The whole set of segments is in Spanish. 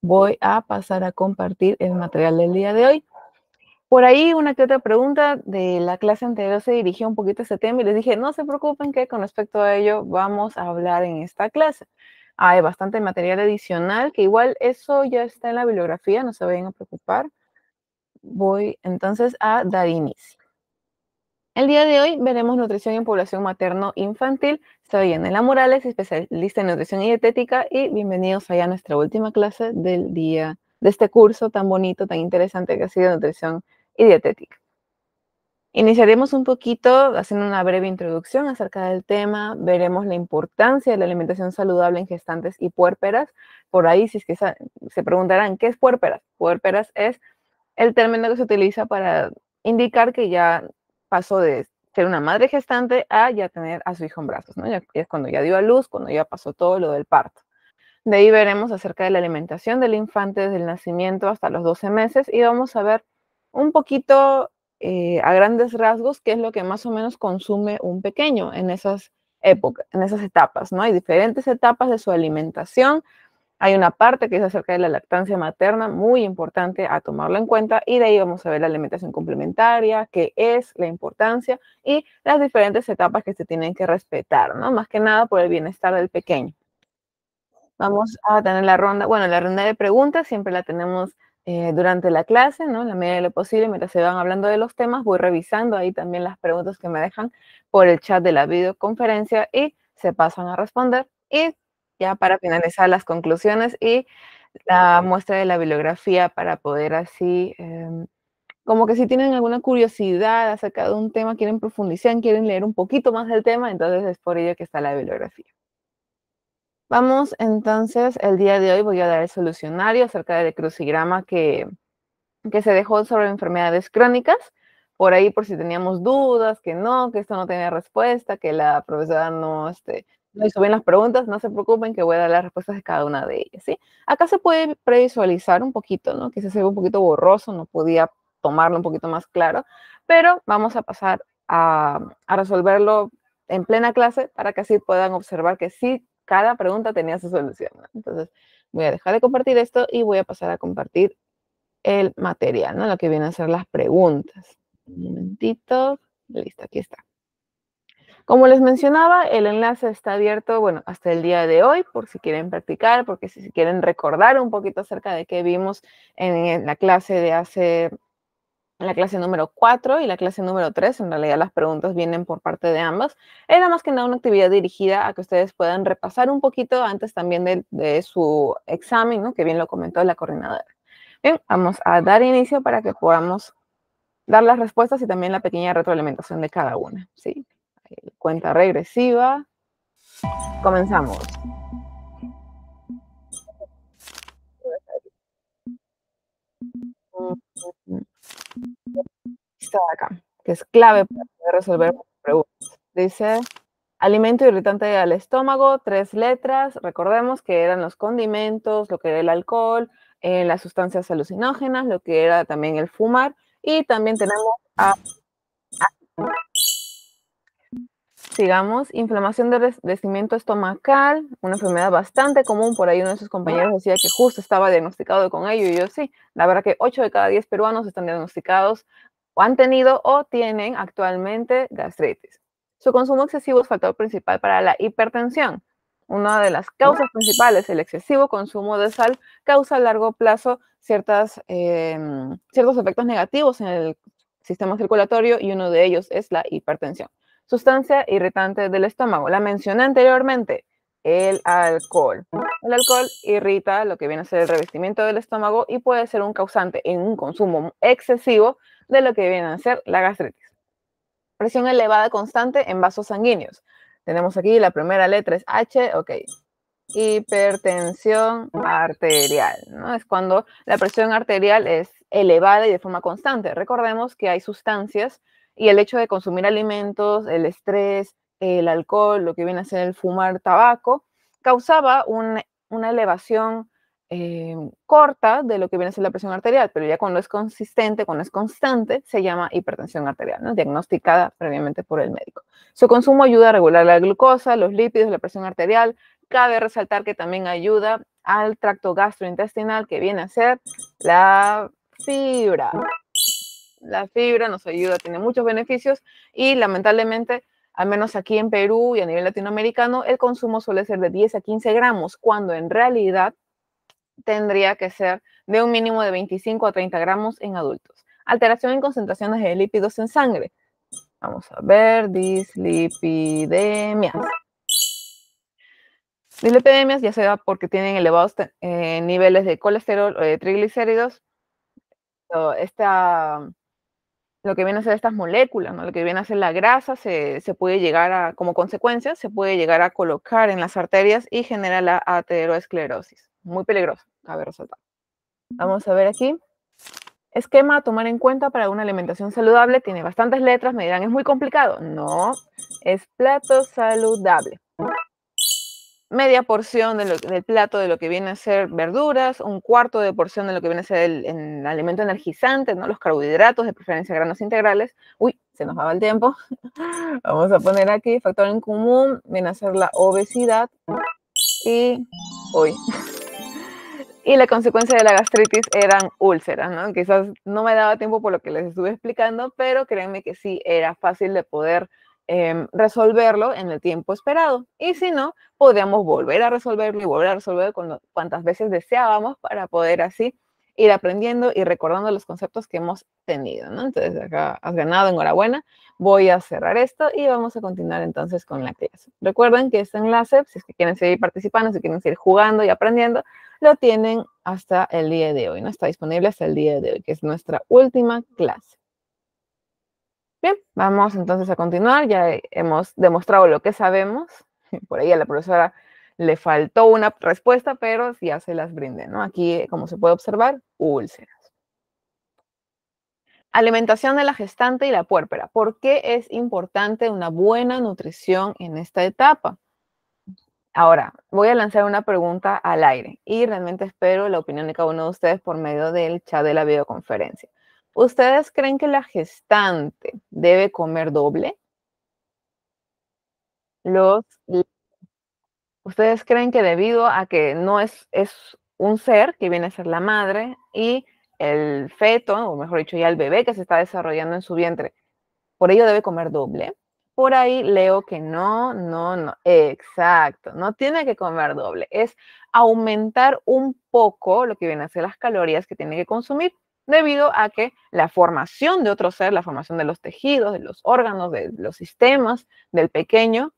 voy a pasar a compartir el material del día de hoy. Por ahí una que otra pregunta de la clase anterior se dirigió un poquito a este tema y les dije, no se preocupen que con respecto a ello vamos a hablar en esta clase. Hay bastante material adicional que igual eso ya está en la bibliografía, no se vayan a preocupar. Voy entonces a dar inicio. El día de hoy veremos nutrición en población materno-infantil soy Elena Morales, especialista en nutrición y dietética, y bienvenidos allá a nuestra última clase del día de este curso tan bonito, tan interesante que ha sido nutrición y dietética. Iniciaremos un poquito haciendo una breve introducción acerca del tema, veremos la importancia de la alimentación saludable en gestantes y puérperas. Por ahí, si es que se preguntarán, ¿qué es puérperas? Puérperas es el término que se utiliza para indicar que ya pasó de ser una madre gestante a ya tener a su hijo en brazos, ¿no? es cuando ya dio a luz, cuando ya pasó todo lo del parto. De ahí veremos acerca de la alimentación del infante desde el nacimiento hasta los 12 meses y vamos a ver un poquito eh, a grandes rasgos qué es lo que más o menos consume un pequeño en esas épocas, en esas etapas, ¿no? Hay diferentes etapas de su alimentación hay una parte que es acerca de la lactancia materna, muy importante a tomarlo en cuenta, y de ahí vamos a ver la alimentación complementaria, qué es, la importancia y las diferentes etapas que se tienen que respetar, ¿no? Más que nada por el bienestar del pequeño. Vamos a tener la ronda, bueno, la ronda de preguntas siempre la tenemos eh, durante la clase, ¿no? la medida de lo posible, mientras se van hablando de los temas, voy revisando ahí también las preguntas que me dejan por el chat de la videoconferencia y se pasan a responder. Y ya para finalizar las conclusiones y la muestra de la bibliografía para poder así, em, como que si tienen alguna curiosidad acerca de un tema, quieren profundizar, quieren leer un poquito más del tema, entonces es por ello que está la bibliografía. Vamos entonces, el día de hoy voy a dar el solucionario acerca del crucigrama que, que se dejó sobre enfermedades crónicas. Por ahí, por si teníamos dudas, que no, que esto no tenía respuesta, que la profesora no, este, no hizo bien las preguntas, no se preocupen que voy a dar las respuestas de cada una de ellas, ¿sí? Acá se puede previsualizar un poquito, ¿no? Quizás se ve un poquito borroso, no podía tomarlo un poquito más claro, pero vamos a pasar a, resolverlo en plena clase para que así puedan observar que sí, cada pregunta tenía su solución. Entonces, voy a dejar de compartir esto y voy a pasar a compartir el material, ¿no? Lo que vienen a ser las preguntas. Un momentito. Listo, aquí está. Como les mencionaba, el enlace está abierto, bueno, hasta el día de hoy, por si quieren practicar, porque si quieren recordar un poquito acerca de qué vimos en la clase de hace, la clase número 4 y la clase número 3, en realidad las preguntas vienen por parte de ambas. Era más que nada una actividad dirigida a que ustedes puedan repasar un poquito antes también de, su examen, que bien lo comentó la coordinadora. Bien, vamos a dar inicio para que podamos dar las respuestas y también la pequeña retroalimentación de cada una, ¿sí? cuenta regresiva. Comenzamos. Está acá, que es clave para poder resolver preguntas. Dice, alimento irritante al estómago, tres letras. Recordemos que eran los condimentos, lo que era el alcohol, eh, las sustancias alucinógenas, lo que era también el fumar. Y también tenemos a sigamos, inflamación de descimiento estomacal, una enfermedad bastante común, por ahí uno de sus compañeros decía que justo estaba diagnosticado con ello y yo sí, la verdad que 8 de cada 10 peruanos están diagnosticados o han tenido o tienen actualmente gastritis. Su consumo excesivo es factor principal para la hipertensión. Una de las causas principales, el excesivo consumo de sal, causa a largo plazo ciertas, em, ciertos efectos negativos en el sistema circulatorio y uno de ellos es la hipertensión. Sustancia irritante del estómago. La mencioné anteriormente, el alcohol. El alcohol irrita lo que viene a ser el revestimiento del estómago y puede ser un causante en un consumo excesivo de lo que viene a ser la gastritis. Presión elevada constante en vasos sanguíneos. Tenemos aquí la primera letra es H, ok. Hipertensión arterial, ¿no? Es cuando la presión arterial es elevada y de forma constante. Recordemos que hay sustancias y el hecho de consumir alimentos, el estrés, el alcohol, lo que viene a ser el fumar tabaco, causaba una elevación eh, corta de lo que viene a ser la presión arterial, pero ya cuando es consistente, cuando es constante, se llama hipertensión arterial, ¿no? diagnosticada previamente por el médico. Su consumo ayuda a regular la glucosa, los lípidos, la presión arterial. Cabe resaltar que también ayuda al tracto gastrointestinal, que viene a ser la fibra la fibra nos ayuda, tiene muchos beneficios y lamentablemente, al menos aquí en Perú y a nivel latinoamericano, el consumo suele ser de 10 a 15 gramos, cuando en realidad tendría que ser de un mínimo de 25 a 30 gramos en adultos. Alteración en concentraciones de lípidos en sangre. Vamos a ver, dislipidemias. Dislipidemias ya sea porque tienen elevados eh, niveles de colesterol o de triglicéridos. Esta lo que viene a ser estas moléculas, lo que viene a ser la grasa, se, puede llegar a, como consecuencia, se puede llegar a colocar en las arterias y genera la ateroesclerosis. Muy peligroso, cabe resaltar. Vamos a ver aquí. Esquema a tomar en cuenta para una alimentación saludable. Tiene bastantes letras, me dirán, es muy complicado. No, es plato saludable media porción del plato de lo que viene a ser verduras, un cuarto de porción de lo que viene a ser el, alimento energizante, ¿no? los carbohidratos, de preferencia granos integrales. Uy, se nos va el tiempo. Vamos a poner aquí, factor en común, viene a ser la obesidad y hoy. Y la consecuencia de la gastritis eran úlceras, ¿no? Quizás no me daba tiempo por lo que les estuve explicando, pero créanme que sí era fácil de poder Em, resolverlo en el tiempo esperado. Y si no, podíamos volver a resolverlo y volver a resolverlo con cuantas veces deseábamos para poder así ir aprendiendo y recordando los conceptos que hemos tenido, Entonces, acá has ganado, enhorabuena. Voy a cerrar esto y vamos a continuar entonces con la clase. Recuerden que este enlace, si es que quieren seguir participando, si quieren seguir jugando y aprendiendo, lo tienen hasta el día de hoy, ¿no? Está disponible hasta el día de hoy, que es nuestra última clase. Bien, vamos entonces a continuar. Ya hemos demostrado lo que sabemos. Por ahí a la profesora le faltó una respuesta, pero ya se las brinde, ¿no? Aquí, eh, como se puede observar, úlceras. Alimentación de la gestante y la puérpera. ¿Por qué es importante una buena nutrición en esta etapa? Ahora, voy a lanzar una pregunta al aire y realmente espero la opinión de cada uno de ustedes por medio del chat de la videoconferencia. ¿Ustedes creen que la gestante debe comer doble? Los, ¿Ustedes creen que debido a que no es, es un ser que viene a ser la madre y el feto, o mejor dicho, ya el bebé que se está desarrollando en su vientre, por ello debe comer doble? Por ahí leo que no, no, no, exacto, no tiene que comer doble, es aumentar un poco lo que viene a ser las calorías que tiene que consumir debido a que la formación de otro ser, la formación de los tejidos, de los órganos, de los sistemas, del pequeño,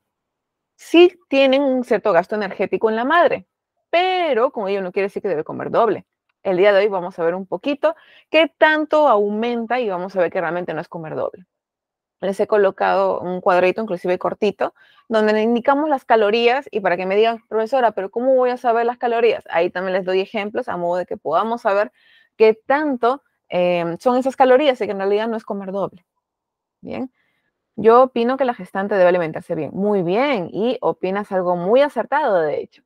sí tienen un cierto gasto energético en la madre, pero como ello no quiere decir que debe comer doble. El día de hoy vamos a ver un poquito qué tanto aumenta y vamos a ver que realmente no es comer doble. Les he colocado un cuadrito, inclusive cortito, donde le indicamos las calorías y para que me digan, profesora, pero ¿cómo voy a saber las calorías? Ahí también les doy ejemplos a modo de que podamos saber qué tanto em, son esas calorías y que en realidad no es comer doble. Bien, yo opino que la gestante debe alimentarse bien, muy bien, y opinas algo muy acertado, de hecho.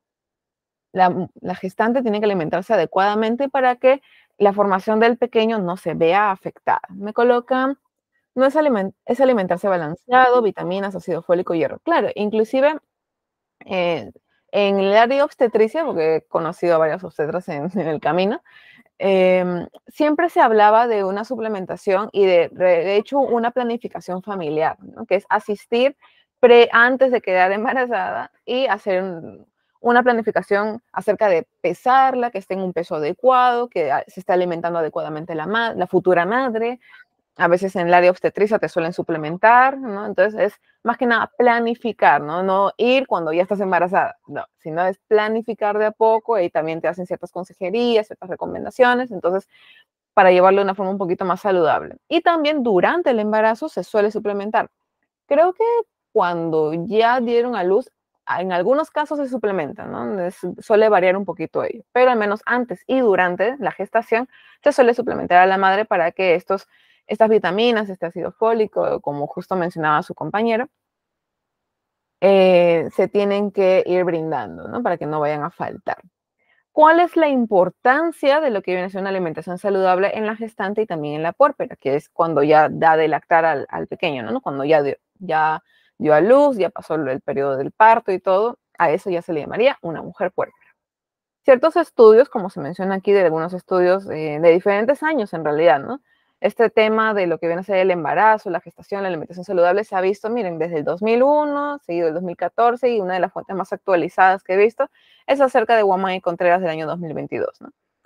La, gestante tiene que alimentarse adecuadamente para que la formación del pequeño no se vea afectada. Me colocan no es, es, alimentarse balanceado, vitaminas, ácido fólico, hierro. Claro, inclusive eh, en el área de obstetricia, porque he conocido a varias obstetras en, el camino, em, siempre se hablaba de una suplementación y de, hecho una planificación familiar, que es asistir pre, antes de quedar embarazada y hacer una planificación acerca de pesarla, que esté en un peso adecuado, que ah, se está alimentando adecuadamente la, la futura madre, a veces en el área obstetricia te suelen suplementar, ¿no? Entonces es más que nada planificar, ¿no? No ir cuando ya estás embarazada, no, sino es planificar de a poco y también te hacen ciertas consejerías, ciertas recomendaciones, entonces para llevarlo de una forma un poquito más saludable. Y también durante el embarazo se suele suplementar. Creo que cuando ya dieron a luz, en algunos casos se suplementan, ¿no? suele variar un poquito ello, pero al menos antes y durante la gestación se suele suplementar a la madre para que estos estas vitaminas, este ácido fólico, como justo mencionaba su compañero, eh, se tienen que ir brindando, ¿no? Para que no vayan a faltar. ¿Cuál es la importancia de lo que viene a ser una alimentación saludable en la gestante y también en la puérpera, que es cuando ya da de lactar al, pequeño, ¿no? Cuando ya dio, ya dio a luz, ya pasó el periodo del parto y todo, a eso ya se le llamaría una mujer puérpera ciertos estudios, como se menciona aquí, de algunos estudios eh, de diferentes años en realidad, ¿no? Este tema de lo que viene a ser el embarazo, la gestación, la alimentación saludable se ha visto, miren, desde el 2001, seguido el 2014 y una de las fuentes más actualizadas que he visto es acerca de Guamán y Contreras del año 2022.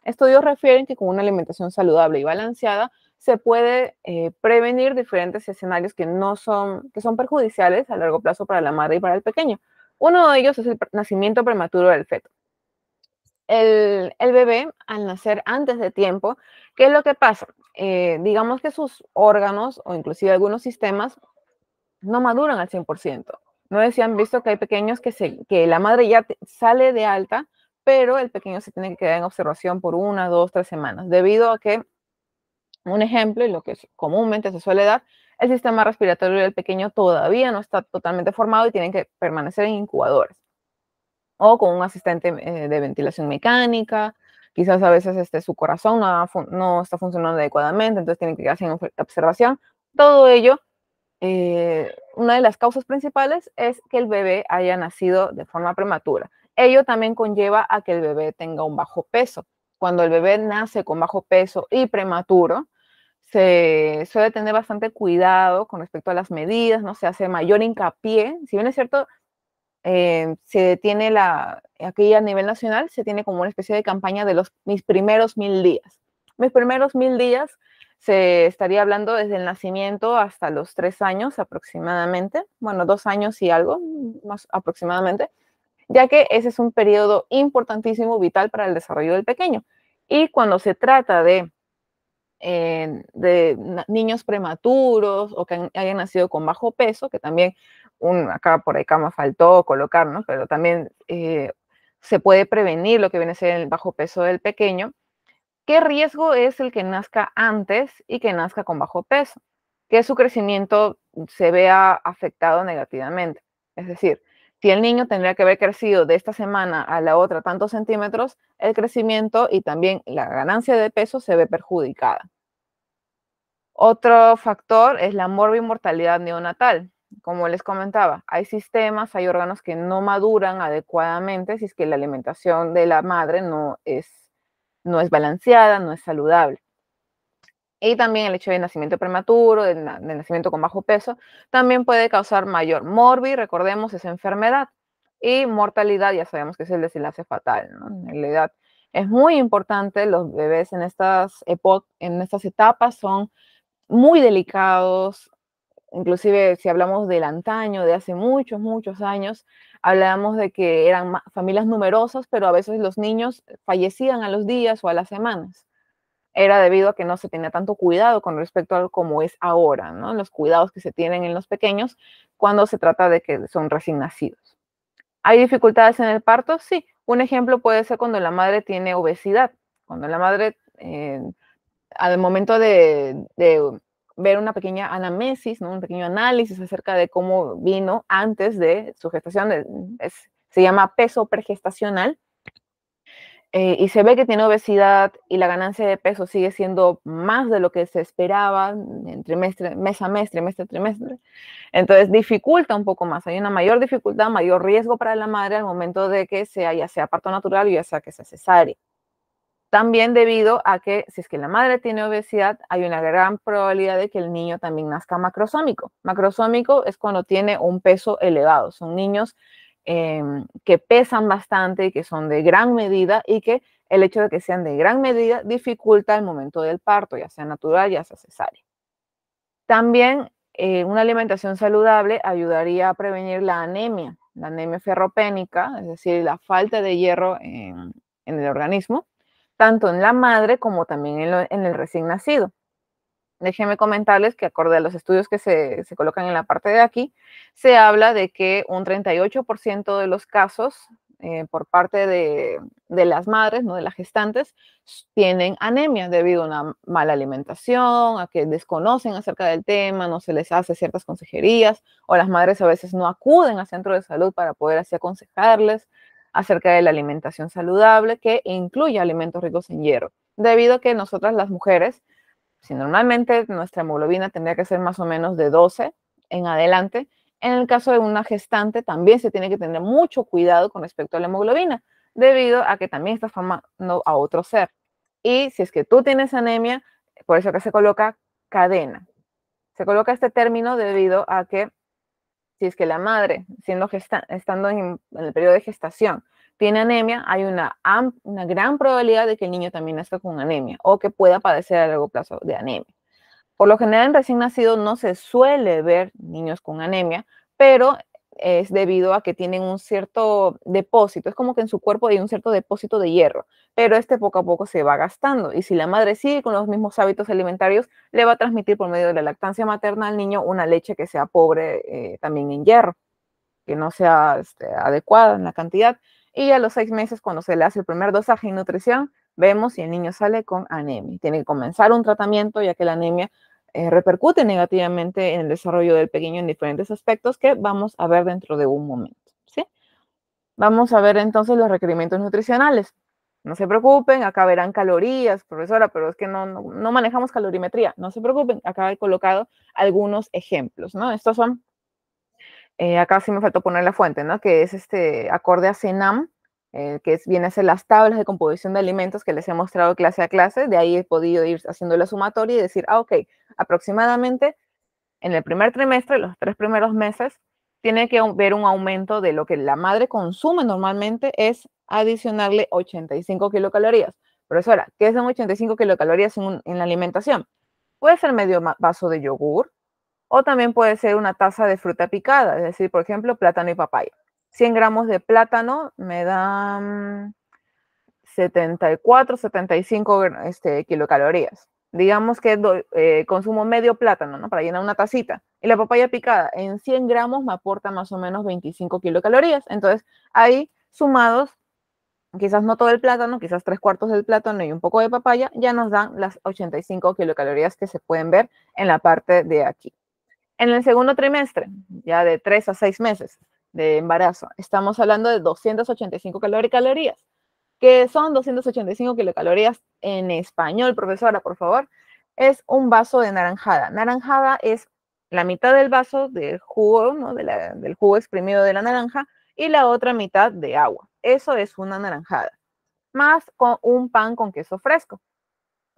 Estudios refieren que con una alimentación saludable y balanceada se puede eh, prevenir diferentes escenarios que no son, que son perjudiciales a largo plazo para la madre y para el pequeño. Uno de ellos es el nacimiento prematuro del feto. el, bebé al nacer antes de tiempo, ¿qué es lo que pasa? Eh, digamos que sus órganos o inclusive algunos sistemas no maduran al 100%. No decían visto que hay pequeños que, que la madre ya sale de alta, pero el pequeño se tiene que quedar en observación por una, dos, tres semanas, debido a que, un ejemplo, y lo que comúnmente se suele dar, el sistema respiratorio del pequeño todavía no está totalmente formado y tienen que permanecer en incubadores o con un asistente eh, de ventilación mecánica Quizás a veces este, su corazón no, está funcionando adecuadamente, entonces tienen que quedarse en observación. Todo ello, eh, una de las causas principales es que el bebé haya nacido de forma prematura. Ello también conlleva a que el bebé tenga un bajo peso. Cuando el bebé nace con bajo peso y prematuro, se suele tener bastante cuidado con respecto a las medidas, no se hace mayor hincapié. Si bien es cierto, Em, se tiene la, aquí a nivel nacional, se tiene como una especie de campaña de los mis primeros mil días. Mis primeros mil días se estaría hablando desde el nacimiento hasta los tres años aproximadamente, bueno, dos años y algo más aproximadamente, ya que ese es un periodo importantísimo, vital para el desarrollo del pequeño. Y cuando se trata de, em, de niños prematuros o que hayan nacido con bajo peso, que también acá por ahí cama faltó colocar, ¿no? Pero también eh, se puede prevenir lo que viene a ser el bajo peso del pequeño. ¿Qué riesgo es el que nazca antes y que nazca con bajo peso? Que su crecimiento se vea afectado negativamente. Es decir, si el niño tendría que haber crecido de esta semana a la otra tantos centímetros, el crecimiento y también la ganancia de peso se ve perjudicada. Otro factor es la morbimortalidad neonatal como les comentaba, hay sistemas, hay órganos que no maduran adecuadamente si es que la alimentación de la madre no es, no es balanceada, no es saludable. Y también el hecho de nacimiento prematuro, de, nacimiento con bajo peso, también puede causar mayor morbi, recordemos, esa enfermedad. Y mortalidad, ya sabemos que es el desenlace fatal, En la edad es muy importante, los bebés en estas, en estas etapas son muy delicados, Inclusive si hablamos del antaño, de hace muchos, muchos años, hablábamos de que eran familias numerosas, pero a veces los niños fallecían a los días o a las semanas. Era debido a que no se tenía tanto cuidado con respecto a como es ahora, ¿no? Los cuidados que se tienen en los pequeños cuando se trata de que son recién nacidos. ¿Hay dificultades en el parto? Sí. Un ejemplo puede ser cuando la madre tiene obesidad, cuando la madre eh, al momento de ver una pequeña anamnesis, ¿no? un pequeño análisis acerca de cómo vino antes de su gestación. Mm, se llama peso pregestacional. Eh, y se ve que tiene obesidad y la ganancia de peso sigue siendo más de lo que se esperaba mm, entre mes a mes, trimestre a trimestre. Entonces dificulta un poco más, hay una mayor dificultad, mayor riesgo para la madre al momento de que sea ya sea parto natural y ya sea que sea cesárea. También debido a que si es que la madre tiene obesidad, hay una gran probabilidad de que el niño también nazca macrosómico. Macrosómico es cuando tiene un peso elevado. Son niños em, que pesan bastante y que son de gran medida y que el hecho de que sean de gran medida dificulta el momento del parto, ya sea natural, ya sea cesárea. También eh, una alimentación saludable ayudaría a prevenir la anemia, la anemia ferropénica, es decir, la falta de hierro en el organismo tanto en la madre como también en, el recién nacido. Déjenme comentarles que acorde a los estudios que se, colocan en la parte de aquí, se habla de que un 38% de los casos eh, por parte de, de, las madres, no de las gestantes, tienen anemia debido a una mala alimentación, a que desconocen acerca del tema, no se les hace ciertas consejerías, o las madres a veces no acuden al centro de salud para poder así aconsejarles, acerca de la alimentación saludable que incluye alimentos ricos en hierro, debido a que nosotras las mujeres, si normalmente nuestra hemoglobina tendría que ser más o menos de 12 en adelante, en el caso de una gestante también se tiene que tener mucho cuidado con respecto a la hemoglobina, debido a que también está formando a otro ser. Y si es que tú tienes anemia, por eso que se coloca cadena. Se coloca este término debido a que si es que la madre, siendo estando en, el periodo de gestación, tiene anemia, hay una, una gran probabilidad de que el niño también esté con anemia o que pueda padecer a largo plazo de anemia. Por lo general, en recién nacido no se suele ver niños con anemia, pero es debido a que tienen un cierto depósito, es como que en su cuerpo hay un cierto depósito de hierro, pero este poco a poco se va gastando y si la madre sigue con los mismos hábitos alimentarios, le va a transmitir por medio de la lactancia materna al niño una leche que sea pobre eh, también en hierro, que no sea este, adecuada en la cantidad. Y a los seis meses, cuando se le hace el primer dosaje en nutrición, vemos si el niño sale con anemia. Tiene que comenzar un tratamiento ya que la anemia eh, repercute negativamente en el desarrollo del pequeño en diferentes aspectos que vamos a ver dentro de un momento. ¿sí? Vamos a ver entonces los requerimientos nutricionales. No se preocupen, acá verán calorías, profesora, pero es que no, no, manejamos calorimetría. No se preocupen, acá he colocado algunos ejemplos, ¿no? Estos son, eh, acá sí me faltó poner la fuente, ¿no? Que es este acorde a CENAM, eh, que es, viene a ser las tablas de composición de alimentos que les he mostrado clase a clase. De ahí he podido ir haciendo la sumatoria y decir, ah, ok, aproximadamente en el primer trimestre, los tres primeros meses, tiene que ver un aumento de lo que la madre consume normalmente es adicionarle 85 kilocalorías. Profesora, ¿qué son 85 kilocalorías en la alimentación? Puede ser medio vaso de yogur o también puede ser una taza de fruta picada, es decir, por ejemplo, plátano y papaya. 100 gramos de plátano me dan 74, 75 kilocalorías. Digamos que eh, consumo medio plátano, ¿no? Para llenar una tacita. Y la papaya picada en 100 gramos me aporta más o menos 25 kilocalorías. Entonces, ahí sumados, quizás no todo el plátano, quizás tres cuartos del plátano y un poco de papaya, ya nos dan las 85 kilocalorías que se pueden ver en la parte de aquí. En el segundo trimestre, ya de tres a seis meses, de embarazo. Estamos hablando de 285 calorías, que son 285 kilocalorías en español, profesora, por favor. Es un vaso de naranjada. Naranjada es la mitad del vaso del jugo, ¿no? del jugo exprimido de la naranja, y la otra mitad de agua. Eso es una naranjada. Más con un pan con queso fresco.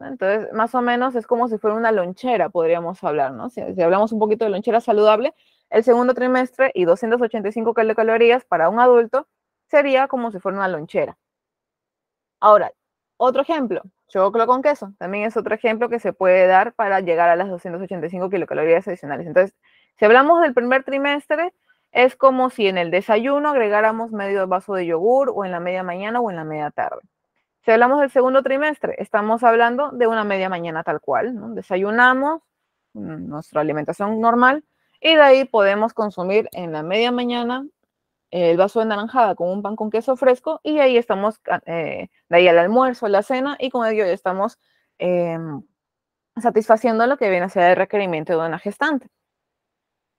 Entonces, más o menos es como si fuera una lonchera, podríamos hablar, ¿no? si hablamos un poquito de lonchera saludable, el segundo trimestre y 285 kilocalorías para un adulto sería como si fuera una lonchera. Ahora, otro ejemplo, choclo con queso. También es otro ejemplo que se puede dar para llegar a las 285 kilocalorías adicionales. Entonces, si hablamos del primer trimestre, es como si en el desayuno agregáramos medio vaso de yogur o en la media mañana o en la media tarde. Si hablamos del segundo trimestre, estamos hablando de una media mañana tal cual. ¿no? Desayunamos, mm, nuestra alimentación normal, y de ahí podemos consumir en la media mañana el vaso de naranjada con un pan con queso fresco y ahí estamos, eh, de ahí al almuerzo, a la cena y con ello ya estamos em, satisfaciendo lo que viene a ser el requerimiento de una gestante.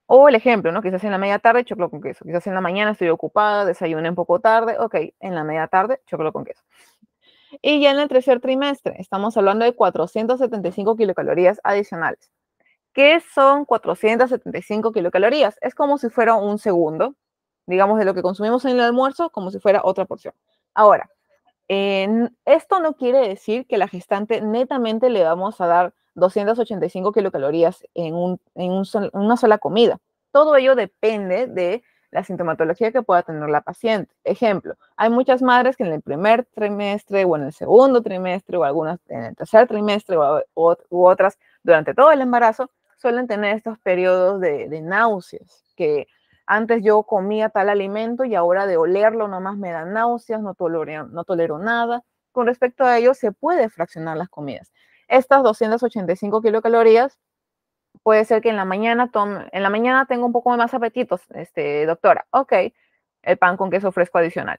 O el ejemplo, ¿no? Quizás en la media tarde choclo con queso, quizás en la mañana estoy ocupada, desayuno un poco tarde, ok, en la media tarde choclo con queso. Y ya en el tercer trimestre estamos hablando de 475 kilocalorías adicionales que son 475 kilocalorías. Es como si fuera un segundo, digamos, de lo que consumimos en el almuerzo, como si fuera otra porción. Ahora, esto no quiere decir que la gestante netamente le vamos a dar 285 kilocalorías en, un, en un una sola comida. Todo ello depende de la sintomatología que pueda tener la paciente. Ejemplo, hay muchas madres que en el primer trimestre o en el segundo trimestre o algunas en el tercer trimestre u otras durante todo el embarazo suelen tener estos periodos de, náuseas, que antes yo comía tal alimento y ahora de olerlo nomás me dan náuseas, no tolero, no tolero nada. Con respecto a ello, se puede fraccionar las comidas. Estas 285 kilocalorías puede ser que en la mañana tome, en la mañana tengo un poco más apetitos, este, doctora. Ok, el pan con queso fresco adicional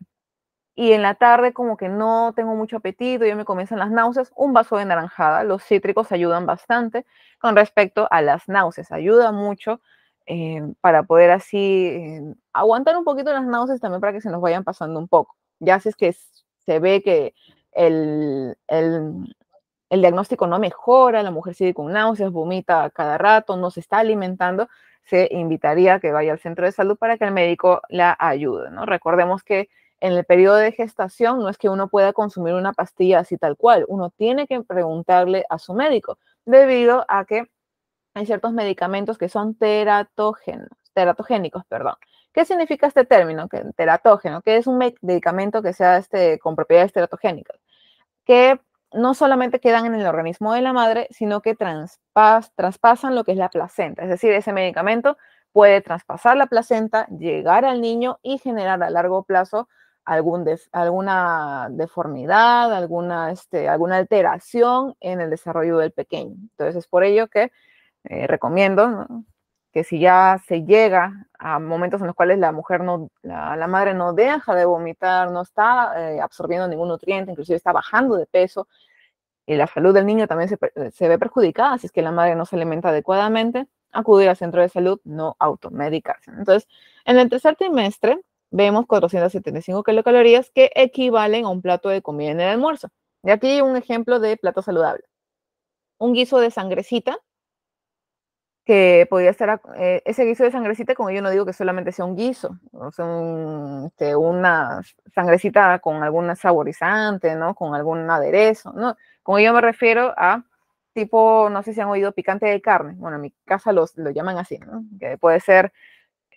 y en la tarde como que no tengo mucho apetito, yo me comienzan las náuseas, un vaso de naranjada, los cítricos ayudan bastante con respecto a las náuseas, ayuda mucho eh, para poder así eh, aguantar un poquito las náuseas también para que se nos vayan pasando un poco. Ya si es que se ve que el, diagnóstico no mejora, la mujer sigue con náuseas, vomita cada rato, no se está alimentando, se invitaría a que vaya al centro de salud para que el médico la ayude, ¿no? Recordemos que en el periodo de gestación no es que uno pueda consumir una pastilla así tal cual, uno tiene que preguntarle a su médico, debido a que hay ciertos medicamentos que son teratógenos teratogénicos, perdón. ¿Qué significa este término, que, teratógeno? Que es un medicamento que sea este, con propiedades teratogénicas, que no solamente quedan en el organismo de la madre, sino que traspasan lo que es la placenta. Es decir, ese medicamento puede traspasar la placenta, llegar al niño y generar a largo plazo algún alguna deformidad, alguna, este, alguna alteración en el desarrollo del pequeño. Entonces, es por ello que eh, recomiendo que si ya se llega a momentos en los cuales la mujer no, la, madre no deja de vomitar, no está eh, absorbiendo ningún nutriente, inclusive está bajando de peso, y eh, la salud del niño también se, ve perjudicada si es que la madre no se alimenta adecuadamente, acudir al centro de salud, no automedicarse. Entonces, en el tercer trimestre, vemos 475 kilocalorías que equivalen a un plato de comida en el almuerzo. Y aquí un ejemplo de plato saludable. Un guiso de sangrecita, que podría estar, eh, ese guiso de sangrecita, como yo no digo que solamente sea un guiso, o sea, un, este, una sangrecita con alguna saborizante, ¿no? Con algún aderezo, ¿no? Como yo me refiero a tipo, no sé si han oído picante de carne, bueno, en mi casa lo llaman así, ¿no? Que puede ser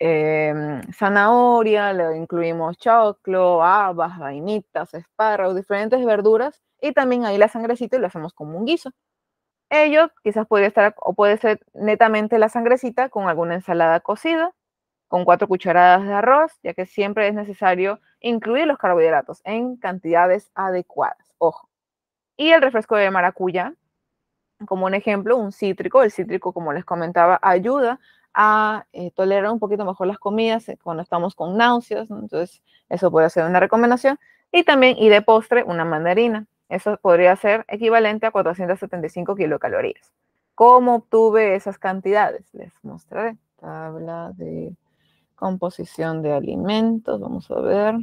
Em, zanahoria, le incluimos choclo, habas, vainitas, espárragos, diferentes verduras y también ahí la sangrecita y lo hacemos como un guiso. Ello quizás puede estar o puede ser netamente la sangrecita con alguna ensalada cocida, con cuatro cucharadas de arroz, ya que siempre es necesario incluir los carbohidratos en cantidades adecuadas. Ojo. Y el refresco de maracuyá, como un ejemplo, un cítrico. El cítrico, como les comentaba, ayuda a eh, tolerar un poquito mejor las comidas eh, cuando estamos con náuseas, entonces eso puede ser una recomendación. Y también, y de postre, una mandarina. Eso podría ser equivalente a 475 kilocalorías. ¿Cómo obtuve esas cantidades? Les mostraré. Tabla de composición de alimentos, vamos a ver.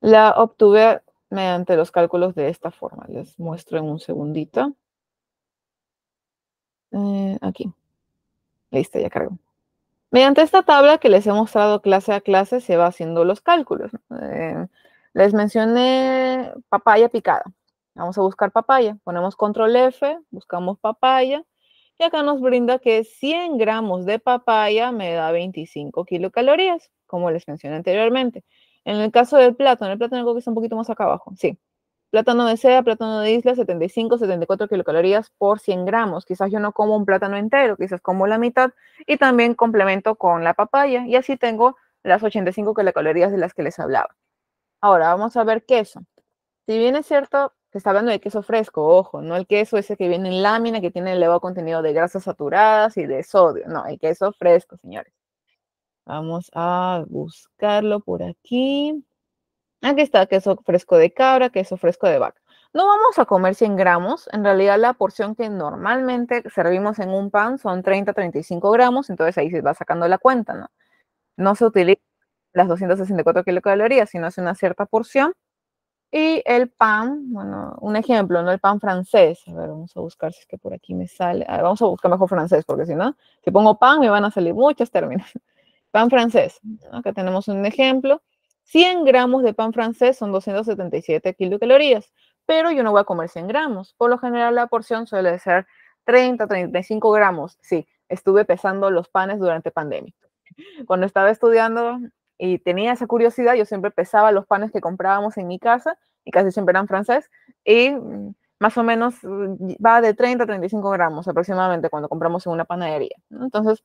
La obtuve mediante los cálculos de esta forma. Les muestro en un segundito. Eh, aquí. Listo, ya cargo. Mediante esta tabla que les he mostrado clase a clase se va haciendo los cálculos. Eh, les mencioné papaya picada. Vamos a buscar papaya. Ponemos control F, buscamos papaya. Y acá nos brinda que 100 gramos de papaya me da 25 kilocalorías, como les mencioné anteriormente. En el caso del plátano, el plátano algo que está un poquito más acá abajo. Sí, Plátano de seda, plátano de isla, 75, 74 kilocalorías por 100 gramos. Quizás yo no como un plátano entero, quizás como la mitad. Y también complemento con la papaya. Y así tengo las 85 kilocalorías de las que les hablaba. Ahora vamos a ver queso. Si bien es cierto, que está hablando de queso fresco, ojo, no el queso ese que viene en lámina, que tiene elevado contenido de grasas saturadas y de sodio. No, el queso fresco, señores. Vamos a buscarlo por aquí. Aquí está queso fresco de cabra, queso fresco de vaca. No vamos a comer 100 gramos, en realidad la porción que normalmente servimos en un pan son 30-35 gramos, entonces ahí se va sacando la cuenta, ¿no? No se utiliza las 264 kilocalorías, sino es una cierta porción. Y el pan, bueno, un ejemplo, ¿no? El pan francés, a ver, vamos a buscar si es que por aquí me sale, vamos a buscar mejor francés, porque si no, si pongo pan me van a salir muchos términos. Pan francés, acá tenemos un ejemplo 100 gramos de pan francés son 277 kilocalorías, pero yo no voy a comer 100 gramos. Por lo general la porción suele ser 30, 35 gramos. Sí, estuve pesando los panes durante pandemia. Cuando estaba estudiando y tenía esa curiosidad, yo siempre pesaba los panes que comprábamos en mi casa y casi siempre eran francés y mm, más o menos mm, va de 30 a 35 gramos aproximadamente cuando compramos en una panadería. Entonces,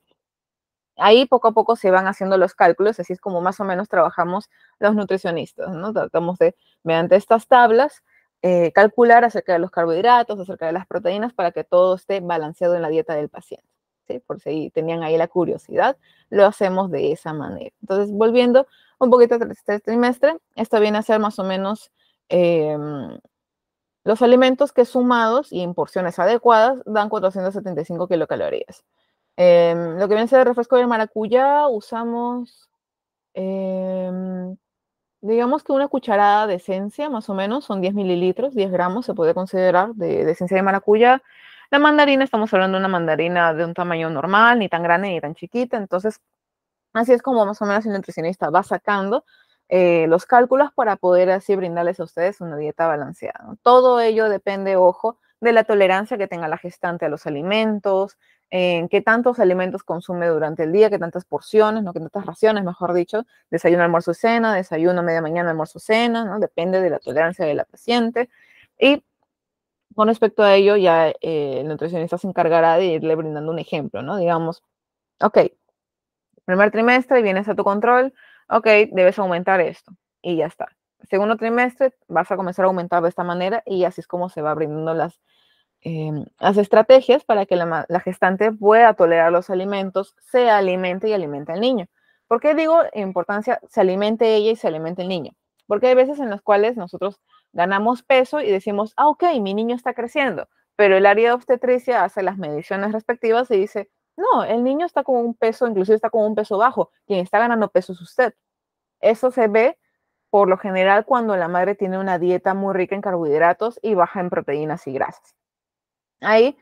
Ahí poco a poco se van haciendo los cálculos, así es como más o menos trabajamos los nutricionistas, ¿no? Tratamos de, mediante estas tablas, eh, calcular acerca de los carbohidratos, acerca de las proteínas, para que todo esté balanceado en la dieta del paciente. ¿sí? Por si tenían ahí la curiosidad, lo hacemos de esa manera. Entonces, volviendo un poquito a este trimestre, esto viene a ser más o menos em, los alimentos que sumados y en porciones adecuadas dan 475 kilocalorías. Em, lo que viene a ser refresco de maracuyá, usamos, em, digamos que una cucharada de esencia, más o menos, son 10 mililitros, 10 gramos se puede considerar de, esencia de maracuyá. La mandarina, estamos hablando de una mandarina de un tamaño normal, ni tan grande ni tan chiquita, entonces así es como más o menos el nutricionista va sacando eh, los cálculos para poder así brindarles a ustedes una dieta balanceada. Todo ello depende, ojo, de la tolerancia que tenga la gestante a los alimentos, en qué tantos alimentos consume durante el día, qué tantas porciones, ¿no? qué tantas raciones, mejor dicho, desayuno, almuerzo, cena, desayuno, media mañana, almuerzo, cena, ¿no? depende de la tolerancia de la paciente. Y con respecto a ello, ya eh, el nutricionista se encargará de irle brindando un ejemplo, ¿no? Digamos, ok, primer trimestre y vienes a tu control, ok, debes aumentar esto y ya está. Segundo trimestre vas a comenzar a aumentar de esta manera y así es como se va brindando las eh, em, las estrategias para que la, gestante pueda tolerar los alimentos, se alimente y alimente al niño. ¿Por qué digo importancia se alimente ella y se alimente el niño? Porque hay veces en las cuales nosotros ganamos peso y decimos, ah, ok, mi niño está creciendo, pero el área de obstetricia hace las mediciones respectivas y dice, no, el niño está con un peso, inclusive está con un peso bajo, quien está ganando peso es usted. Eso se ve por lo general cuando la madre tiene una dieta muy rica en carbohidratos y baja en proteínas y grasas. Ahí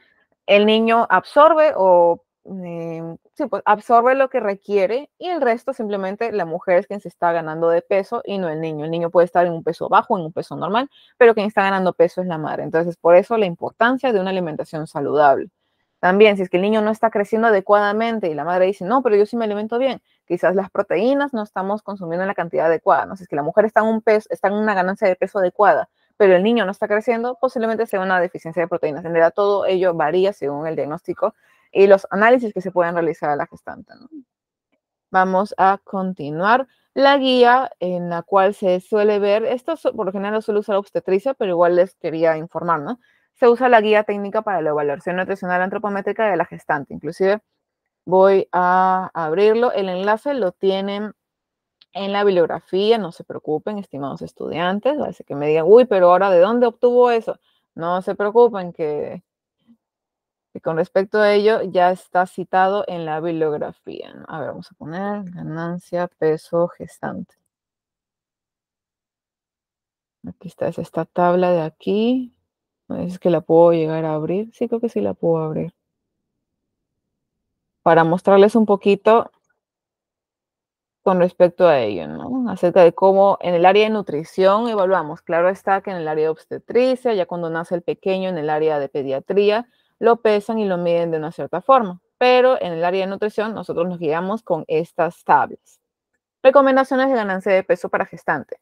el niño absorbe o eh, pues, absorbe lo que requiere y el resto simplemente la mujer es quien se está ganando de peso y no el niño. El niño puede estar en un peso bajo, en un peso normal, pero quien está ganando peso es la madre. Entonces, por eso la importancia de una alimentación saludable. También, si es que el niño no está creciendo adecuadamente y la madre dice, no, pero yo sí me alimento bien, quizás las proteínas no estamos consumiendo en la cantidad adecuada. No si es que la mujer está en un peso, está en una ganancia de peso adecuada, pero el niño no está creciendo, posiblemente sea una deficiencia de proteínas. En realidad, todo ello varía según el diagnóstico y los análisis que se pueden realizar a la gestante. Vamos a continuar la guía en la cual se suele ver, esto por lo general suele usar obstetricia, pero igual les quería informar, ¿no? Se usa la guía técnica para la evaluación nutricional antropométrica de la gestante. Inclusive voy a abrirlo, el enlace lo tienen en la bibliografía, no se preocupen, estimados estudiantes, parece que me digan, uy, pero ahora, ¿de dónde obtuvo eso? No se preocupen, que, con respecto a ello ya está citado en la bibliografía. A ver, vamos a poner ganancia, peso, gestante. Aquí está, es esta tabla de aquí. Es que la puedo llegar a abrir. Sí, creo que sí la puedo abrir. Para mostrarles un poquito con respecto a ello, ¿no? Acerca de cómo en el área de nutrición evaluamos, claro está que en el área de obstetricia, ya cuando nace el pequeño, en el área de pediatría, lo pesan y lo miden de una cierta forma, pero en el área de nutrición nosotros nos guiamos con estas tablas. Recomendaciones de ganancia de peso para gestante.